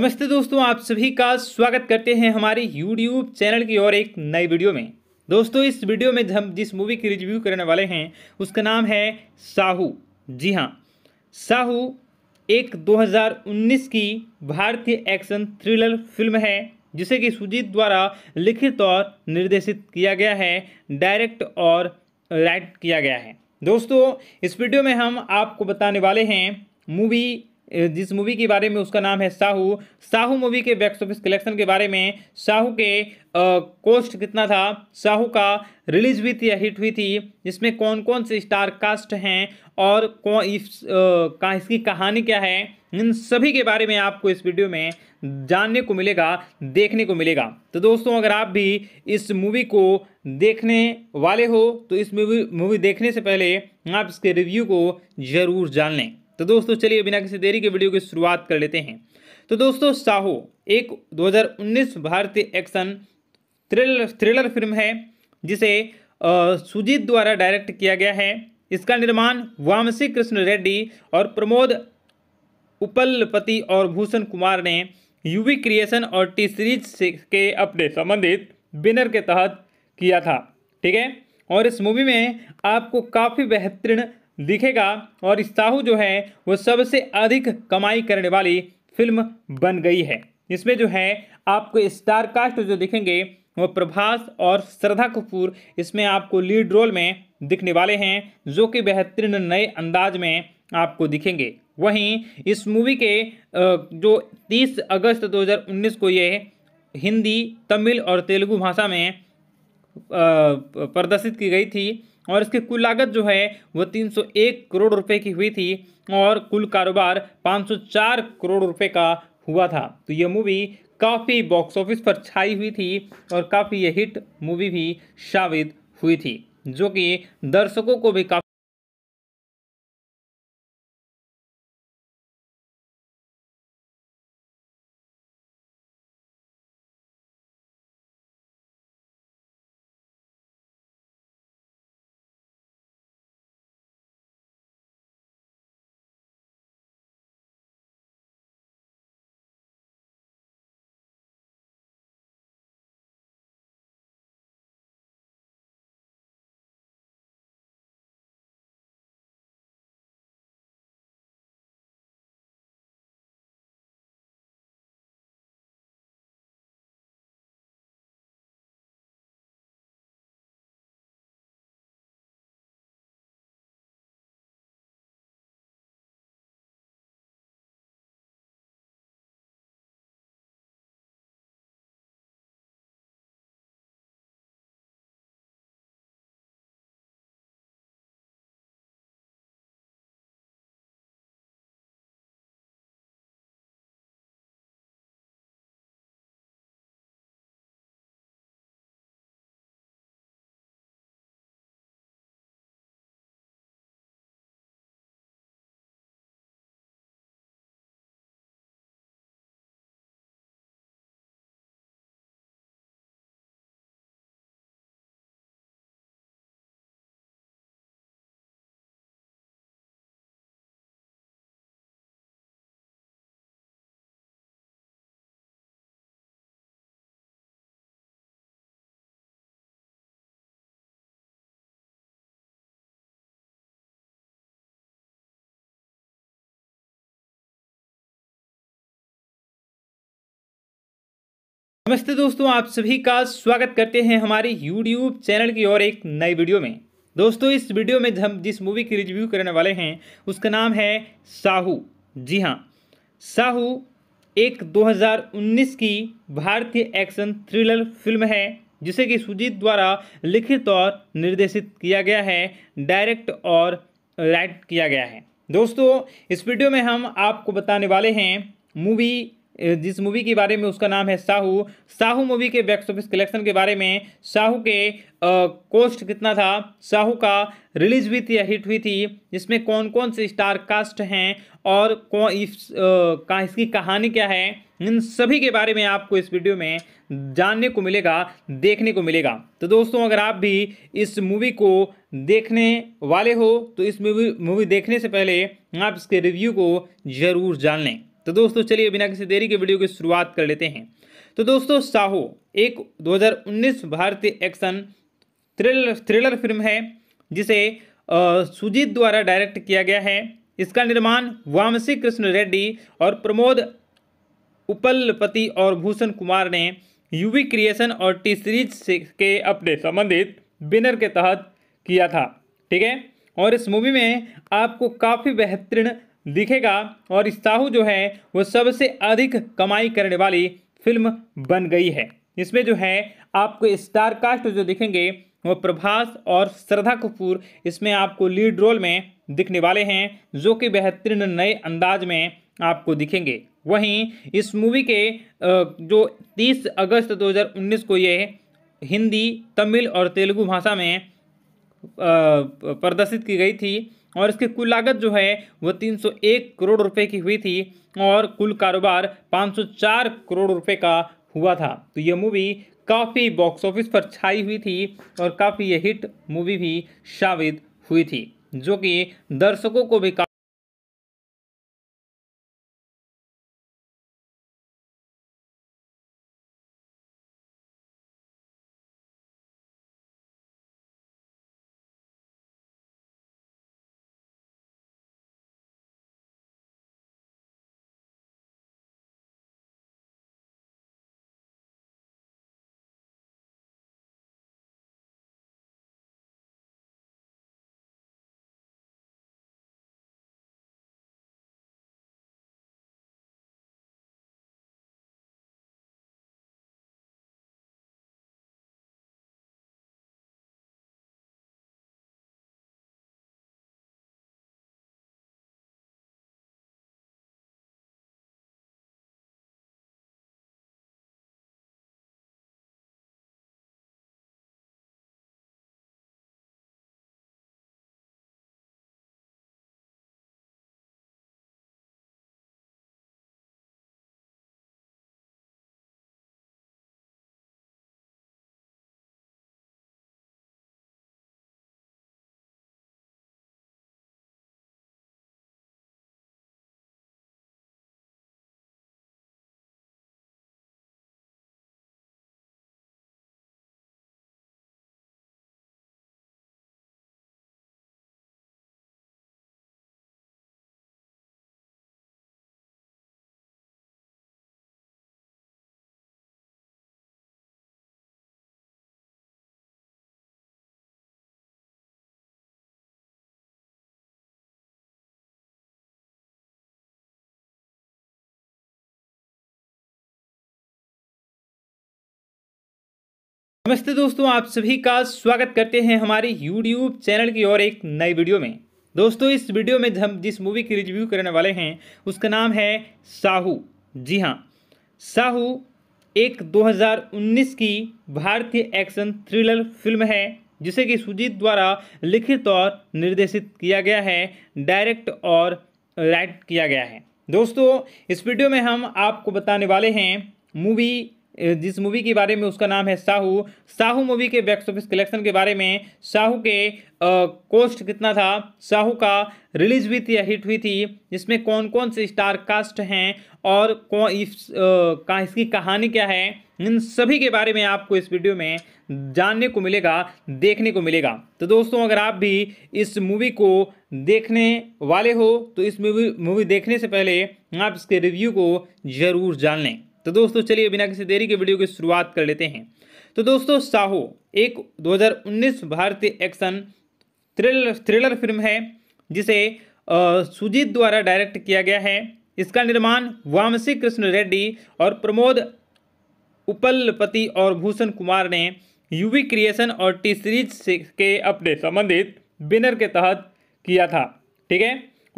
नमस्ते दोस्तों आप सभी का स्वागत करते हैं हमारे YouTube चैनल की और एक नई वीडियो में दोस्तों इस वीडियो में हम जिस मूवी की रिव्यू करने वाले हैं उसका नाम है साहू जी हाँ साहू एक 2019 की भारतीय एक्शन थ्रिलर फिल्म है जिसे कि सुजीत द्वारा लिखित और निर्देशित किया गया है डायरेक्ट और राइट किया गया है दोस्तों इस वीडियो में हम आपको बताने वाले हैं मूवी जिस मूवी के बारे में उसका नाम है साहू साहू मूवी के बैक्स ऑफिस कलेक्शन के बारे में साहू के कोस्ट कितना था साहू का रिलीज हुई थी या हिट हुई थी इसमें कौन कौन से स्टार कास्ट हैं और कौन इस, आ, का, इसकी कहानी क्या है इन सभी के बारे में आपको इस वीडियो में जानने को मिलेगा देखने को मिलेगा तो दोस्तों अगर आप भी इस मूवी को देखने वाले हो तो इस मूवी मूवी देखने से पहले आप इसके रिव्यू को ज़रूर जान लें तो दोस्तों चलिए बिना किसी देरी के वीडियो की शुरुआत कर लेते हैं तो दोस्तों साहो एक 2019 भारतीय एक्शन थ्रिलर थ्रिलर फिल्म है जिसे सुजीत द्वारा डायरेक्ट किया गया है इसका निर्माण वामसी कृष्ण रेड्डी और प्रमोद उपलपति और भूषण कुमार ने यूवी क्रिएशन और टी सीरीज के अपने संबंधित बिनर के तहत किया था ठीक है और इस मूवी में आपको काफ़ी बेहतरीन दिखेगा और साहू जो है वो सबसे अधिक कमाई करने वाली फिल्म बन गई है इसमें जो है आपको स्टार कास्ट जो दिखेंगे वो प्रभास और श्रद्धा कपूर इसमें आपको लीड रोल में दिखने वाले हैं जो कि बेहतरीन नए अंदाज में आपको दिखेंगे वहीं इस मूवी के जो 30 अगस्त 2019 को ये हिंदी तमिल और तेलुगु भाषा में प्रदर्शित की गई थी और इसकी कुल लागत जो है वो 301 करोड़ रुपए की हुई थी और कुल कारोबार 504 करोड़ रुपए का हुआ था तो ये मूवी काफ़ी बॉक्स ऑफिस पर छाई हुई थी और काफ़ी ये हिट मूवी भी साबित हुई थी जो कि दर्शकों को भी काफ़ी नमस्ते दोस्तों आप सभी का स्वागत करते हैं हमारे YouTube चैनल की और एक नई वीडियो में दोस्तों इस वीडियो में हम जिस मूवी की रिव्यू करने वाले हैं उसका नाम है साहू जी हाँ साहू एक 2019 की भारतीय एक्शन थ्रिलर फिल्म है जिसे कि सुजीत द्वारा लिखित और निर्देशित किया गया है डायरेक्ट और राइट किया गया है दोस्तों इस वीडियो में हम आपको बताने वाले हैं मूवी जिस मूवी के बारे में उसका नाम है साहू साहू मूवी के बैक्स ऑफिस कलेक्शन के बारे में साहू के कॉस्ट कितना था साहू का रिलीज हुई थी या हिट हुई थी इसमें कौन कौन से स्टार कास्ट हैं और कौन इस, आ, का, इसकी कहानी क्या है इन सभी के बारे में आपको इस वीडियो में जानने को मिलेगा देखने को मिलेगा तो दोस्तों अगर आप भी इस मूवी को देखने वाले हो तो इस मूवी मूवी देखने से पहले आप इसके रिव्यू को ज़रूर जान लें तो दोस्तों चलिए बिना किसी देरी के वीडियो की शुरुआत कर लेते हैं तो दोस्तों साहो एक 2019 भारतीय एक्शन थ्रिलर थ्रिलर फिल्म है जिसे सुजीत द्वारा डायरेक्ट किया गया है इसका निर्माण वामसी कृष्ण रेड्डी और प्रमोद उपलपति और भूषण कुमार ने यूवी क्रिएशन और टी सीरीज के अपने संबंधित बिनर के तहत किया था ठीक है और इस मूवी में आपको काफ़ी बेहतरीन दिखेगा और साहू जो है वो सबसे अधिक कमाई करने वाली फिल्म बन गई है इसमें जो है आपको स्टार कास्ट जो दिखेंगे वो प्रभास और श्रद्धा कपूर इसमें आपको लीड रोल में दिखने वाले हैं जो कि बेहतरीन नए अंदाज में आपको दिखेंगे वहीं इस मूवी के जो 30 अगस्त 2019 को ये हिंदी तमिल और तेलुगु भाषा में प्रदर्शित की गई थी और इसकी कुल लागत जो है वो 301 करोड़ रुपए की हुई थी और कुल कारोबार 504 करोड़ रुपए का हुआ था तो यह मूवी काफ़ी बॉक्स ऑफिस पर छाई हुई थी और काफ़ी ये हिट मूवी भी साबित हुई थी जो कि दर्शकों को भी नमस्ते दोस्तों आप सभी का स्वागत करते हैं हमारे YouTube चैनल की और एक नई वीडियो में दोस्तों इस वीडियो में हम जिस मूवी की रिव्यू करने वाले हैं उसका नाम है साहू जी हाँ साहू एक 2019 की भारतीय एक्शन थ्रिलर फिल्म है जिसे कि सुजीत द्वारा लिखित और निर्देशित किया गया है डायरेक्ट और राइट किया गया है दोस्तों इस वीडियो में हम आपको बताने वाले हैं मूवी जिस मूवी के बारे में उसका नाम है साहू साहू मूवी के बैक्स ऑफिस कलेक्शन के बारे में साहू के कॉस्ट कितना था साहू का रिलीज हुई थी या हिट हुई थी इसमें कौन कौन से स्टार कास्ट हैं और कौन इस, आ, का, इसकी कहानी क्या है इन सभी के बारे में आपको इस वीडियो में जानने को मिलेगा देखने को मिलेगा तो दोस्तों अगर आप भी इस मूवी को देखने वाले हो तो इस मूवी मूवी देखने से पहले आप इसके रिव्यू को ज़रूर जान लें तो दोस्तों चलिए बिना किसी देरी के वीडियो की शुरुआत कर लेते हैं तो दोस्तों साहो एक 2019 भारतीय एक्शन थ्रिलर थ्रिलर फिल्म है जिसे सुजीत द्वारा डायरेक्ट किया गया है इसका निर्माण वामसी कृष्ण रेड्डी और प्रमोद उपलपति और भूषण कुमार ने यूवी क्रिएशन और टी सीरीज के अपने संबंधित बिनर के तहत किया था ठीक है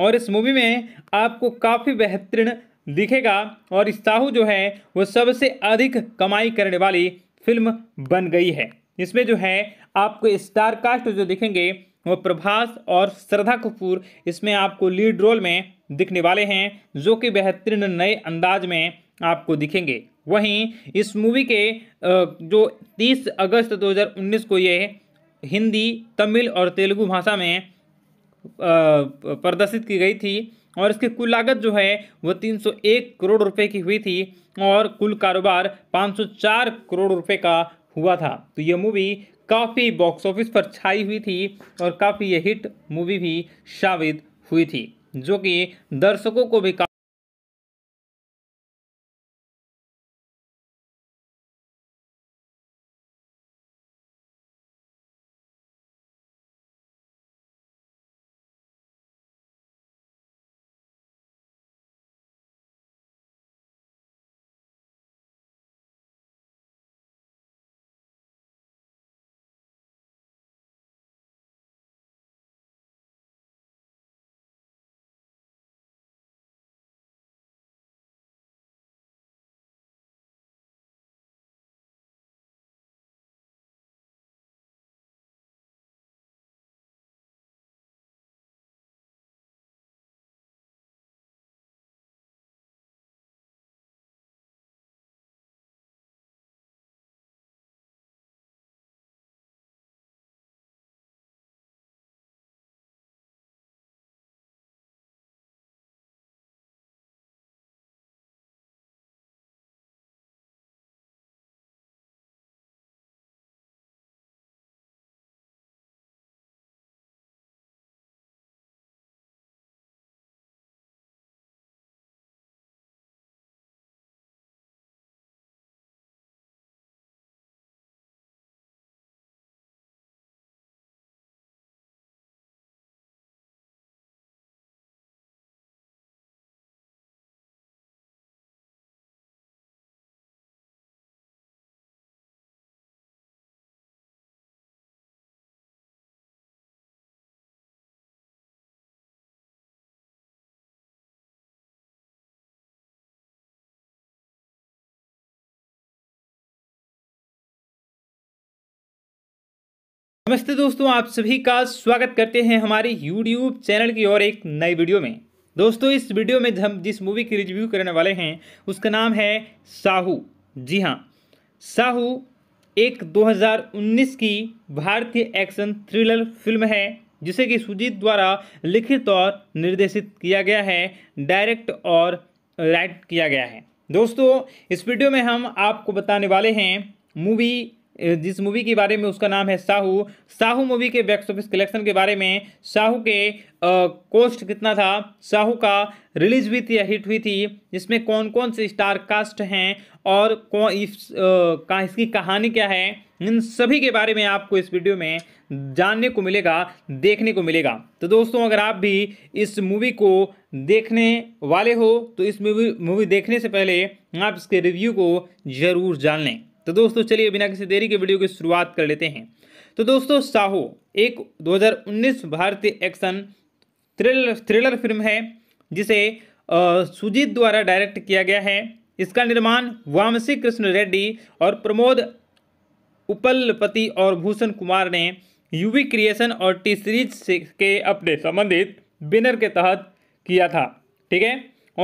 और इस मूवी में आपको काफ़ी बेहतरीन दिखेगा और साहू जो है वो सबसे अधिक कमाई करने वाली फिल्म बन गई है इसमें जो है आपको स्टार कास्ट जो दिखेंगे वो प्रभास और श्रद्धा कपूर इसमें आपको लीड रोल में दिखने वाले हैं जो कि बेहतरीन नए अंदाज में आपको दिखेंगे वहीं इस मूवी के जो 30 अगस्त 2019 को ये हिंदी तमिल और तेलुगु भाषा में प्रदर्शित की गई थी और इसकी कुल लागत जो है वो 301 करोड़ रुपए की हुई थी और कुल कारोबार 504 करोड़ रुपए का हुआ था तो ये मूवी काफ़ी बॉक्स ऑफिस पर छाई हुई थी और काफ़ी ये हिट मूवी भी साबित हुई थी जो कि दर्शकों को भी नमस्ते दोस्तों आप सभी का स्वागत करते हैं हमारे यूट्यूब चैनल की और एक नई वीडियो में दोस्तों इस वीडियो में हम जिस मूवी की रिव्यू करने वाले हैं उसका नाम है साहू जी हाँ साहू एक 2019 की भारतीय एक्शन थ्रिलर फिल्म है जिसे कि सुजीत द्वारा लिखित और निर्देशित किया गया है डायरेक्ट और राइट किया गया है दोस्तों इस वीडियो में हम आपको बताने वाले हैं मूवी जिस मूवी के बारे में उसका नाम है साहू साहू मूवी के बॉक्स ऑफिस कलेक्शन के बारे में साहू के कॉस्ट कितना था साहू का रिलीज हुई थी या हिट हुई थी इसमें कौन कौन से स्टार कास्ट हैं और कौन इस, का, इसकी कहानी क्या है इन सभी के बारे में आपको इस वीडियो में जानने को मिलेगा देखने को मिलेगा तो दोस्तों अगर आप भी इस मूवी को देखने वाले हो तो इस मूवी मूवी देखने से पहले आप इसके रिव्यू को ज़रूर जान लें तो दोस्तों चलिए बिना किसी देरी के वीडियो की शुरुआत कर लेते हैं तो दोस्तों साहू एक 2019 भारतीय एक्शन थ्रिलर थ्रिलर फिल्म है जिसे सुजीत द्वारा डायरेक्ट किया गया है इसका निर्माण वामसी कृष्ण रेड्डी और प्रमोद उपलपति और भूषण कुमार ने यूवी क्रिएशन और टी सीरीज के अपने संबंधित बिनर के तहत किया था ठीक है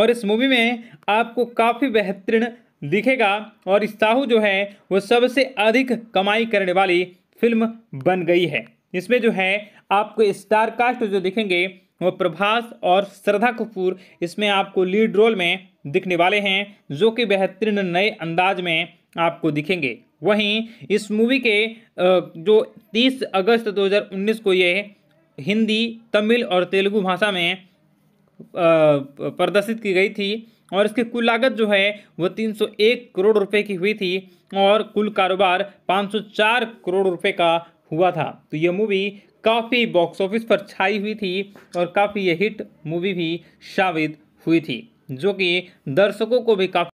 और इस मूवी में आपको काफ़ी बेहतरीन दिखेगा और साहू जो है वो सबसे अधिक कमाई करने वाली फिल्म बन गई है इसमें जो है आपको स्टार कास्ट जो दिखेंगे वो प्रभास और श्रद्धा कपूर इसमें आपको लीड रोल में दिखने वाले हैं जो कि बेहतरीन नए अंदाज में आपको दिखेंगे वहीं इस मूवी के जो 30 अगस्त 2019 को ये हिंदी तमिल और तेलुगु भाषा में प्रदर्शित की गई थी और इसकी कुल लागत जो है वो 301 करोड़ रुपए की हुई थी और कुल कारोबार 504 करोड़ रुपए का हुआ था तो ये मूवी काफ़ी बॉक्स ऑफिस पर छाई हुई थी और काफ़ी ये हिट मूवी भी साबित हुई थी जो कि दर्शकों को भी काफ़ी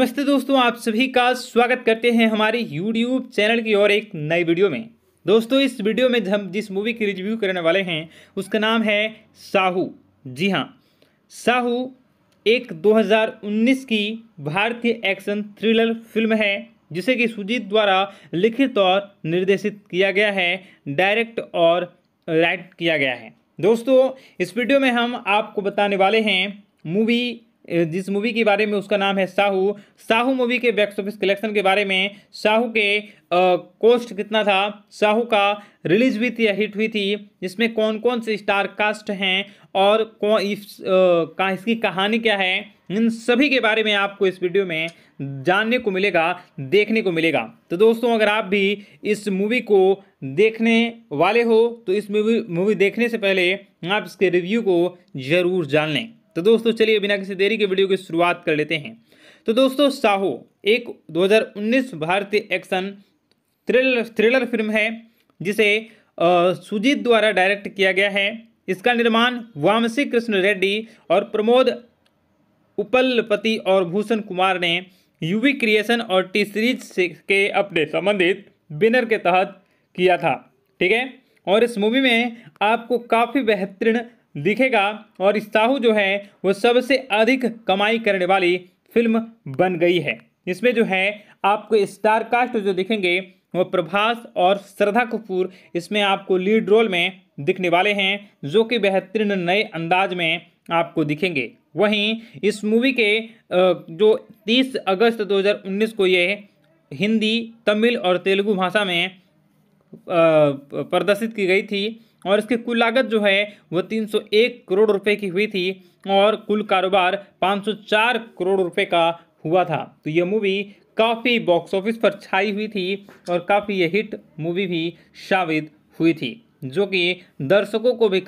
नमस्ते दोस्तों आप सभी का स्वागत करते हैं हमारे YouTube चैनल की और एक नई वीडियो में दोस्तों इस वीडियो में हम जिस मूवी की रिव्यू करने वाले हैं उसका नाम है साहू जी हाँ साहू एक 2019 की भारतीय एक्शन थ्रिलर फिल्म है जिसे कि सुजीत द्वारा लिखित और निर्देशित किया गया है डायरेक्ट और राइट किया गया है दोस्तों इस वीडियो में हम आपको बताने वाले हैं मूवी जिस मूवी के बारे में उसका नाम है साहू साहू मूवी के बॉक्स ऑफिस कलेक्शन के बारे में साहू के कॉस्ट कितना था साहू का रिलीज हुई थी या हिट हुई थी इसमें कौन कौन से स्टार कास्ट हैं और कौन इस, आ, का, इसकी कहानी क्या है इन सभी के बारे में आपको इस वीडियो में जानने को मिलेगा देखने को मिलेगा तो दोस्तों अगर आप भी इस मूवी को देखने वाले हो तो इस मूवी मूवी देखने से पहले आप इसके रिव्यू को ज़रूर जान लें तो दोस्तों चलिए बिना किसी देरी के वीडियो की शुरुआत कर लेते हैं तो दोस्तों साहो एक 2019 भारतीय एक्शन थ्रिलर थ्रिलर फिल्म है जिसे सुजीत द्वारा डायरेक्ट किया गया है इसका निर्माण वामसी कृष्ण रेड्डी और प्रमोद उपलपति और भूषण कुमार ने यूवी क्रिएशन और टी सीरीज के अपने संबंधित बिनर के तहत किया था ठीक है और इस मूवी में आपको काफ़ी बेहतरीन दिखेगा और साहू जो है वो सबसे अधिक कमाई करने वाली फिल्म बन गई है इसमें जो है आपको स्टार कास्ट जो दिखेंगे वो प्रभास और श्रद्धा कपूर इसमें आपको लीड रोल में दिखने वाले हैं जो कि बेहतरीन नए अंदाज में आपको दिखेंगे वहीं इस मूवी के जो 30 अगस्त 2019 को ये हिंदी तमिल और तेलुगु भाषा में प्रदर्शित की गई थी और इसकी कुल लागत जो है वो 301 करोड़ रुपए की हुई थी और कुल कारोबार 504 करोड़ रुपए का हुआ था तो यह मूवी काफ़ी बॉक्स ऑफिस पर छाई हुई थी और काफ़ी ये हिट मूवी भी साबित हुई थी जो कि दर्शकों को भी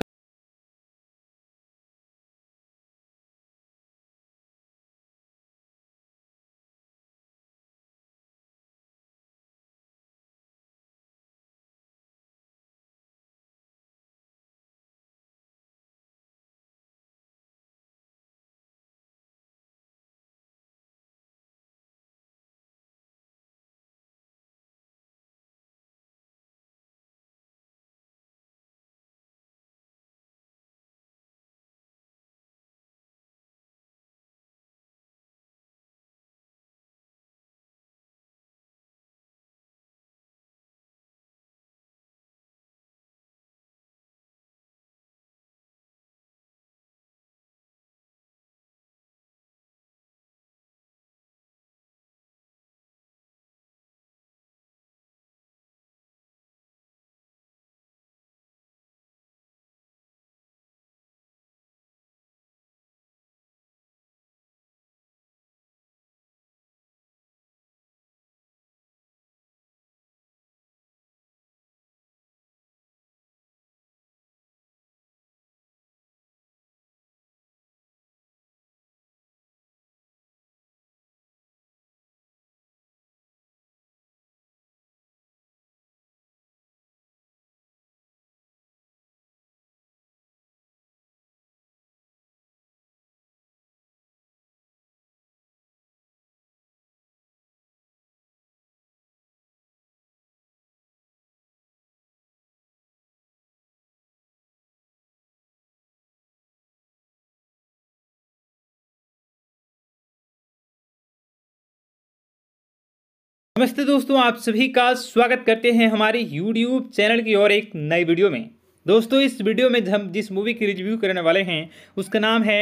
नमस्ते दोस्तों आप सभी का स्वागत करते हैं हमारे यूट्यूब चैनल की और एक नई वीडियो में दोस्तों इस वीडियो में हम जिस मूवी की रिव्यू करने वाले हैं उसका नाम है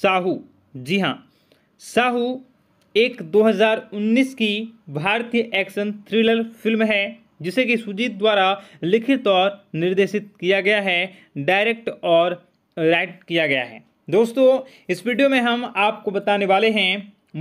साहू जी हाँ साहू एक 2019 की भारतीय एक्शन थ्रिलर फिल्म है जिसे कि सुजीत द्वारा लिखित और निर्देशित किया गया है डायरेक्ट और राइट किया गया है दोस्तों इस वीडियो में हम आपको बताने वाले हैं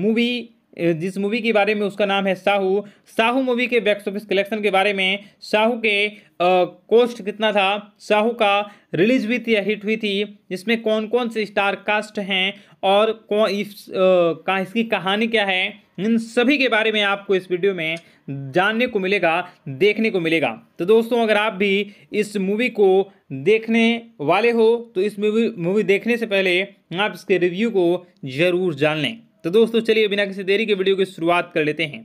मूवी जिस मूवी के बारे में उसका नाम है साहू साहू मूवी के बॉक्स ऑफिस कलेक्शन के बारे में साहू के कॉस्ट कितना था साहू का रिलीज हुई थी या हिट हुई थी इसमें कौन कौन से स्टार कास्ट हैं और कौन इस, आ, का, इसकी कहानी क्या है इन सभी के बारे में आपको इस वीडियो में जानने को मिलेगा देखने को मिलेगा तो दोस्तों अगर आप भी इस मूवी को देखने वाले हो तो इस मूवी मूवी देखने से पहले आप इसके रिव्यू को ज़रूर जान लें तो दोस्तों चलिए बिना किसी देरी के वीडियो की शुरुआत कर लेते हैं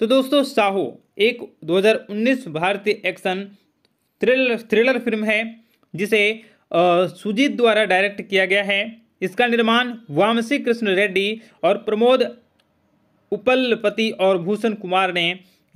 तो दोस्तों साहो एक 2019 भारतीय एक्शन थ्रिलर थ्रिलर फिल्म है जिसे सुजीत द्वारा डायरेक्ट किया गया है इसका निर्माण वामसी कृष्ण रेड्डी और प्रमोद उपलपति और भूषण कुमार ने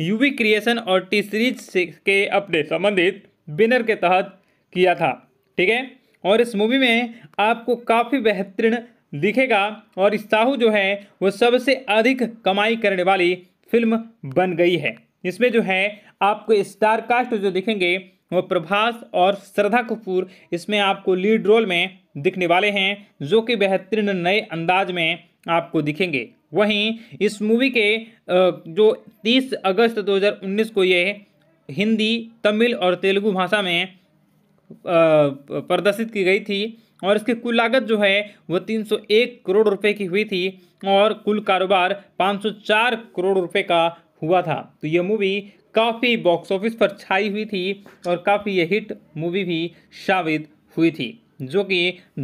यूवी क्रिएशन और टी सीरीज के अपने संबंधित बिनर के तहत किया था ठीक है और इस मूवी में आपको काफ़ी बेहतरीन दिखेगा और साहू जो है वो सबसे अधिक कमाई करने वाली फिल्म बन गई है इसमें जो है आपको स्टार कास्ट जो दिखेंगे वो प्रभास और श्रद्धा कपूर इसमें आपको लीड रोल में दिखने वाले हैं जो कि बेहतरीन नए अंदाज में आपको दिखेंगे वहीं इस मूवी के जो 30 अगस्त 2019 को ये हिंदी तमिल और तेलुगु भाषा में प्रदर्शित की गई थी और इसकी कुल लागत जो है वो 301 करोड़ रुपए की हुई थी और कुल कारोबार 504 करोड़ रुपए का हुआ था तो यह मूवी काफ़ी बॉक्स ऑफिस पर छाई हुई थी और काफ़ी ये हिट मूवी भी साबित हुई थी जो कि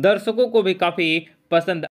दर्शकों को भी काफ़ी पसंद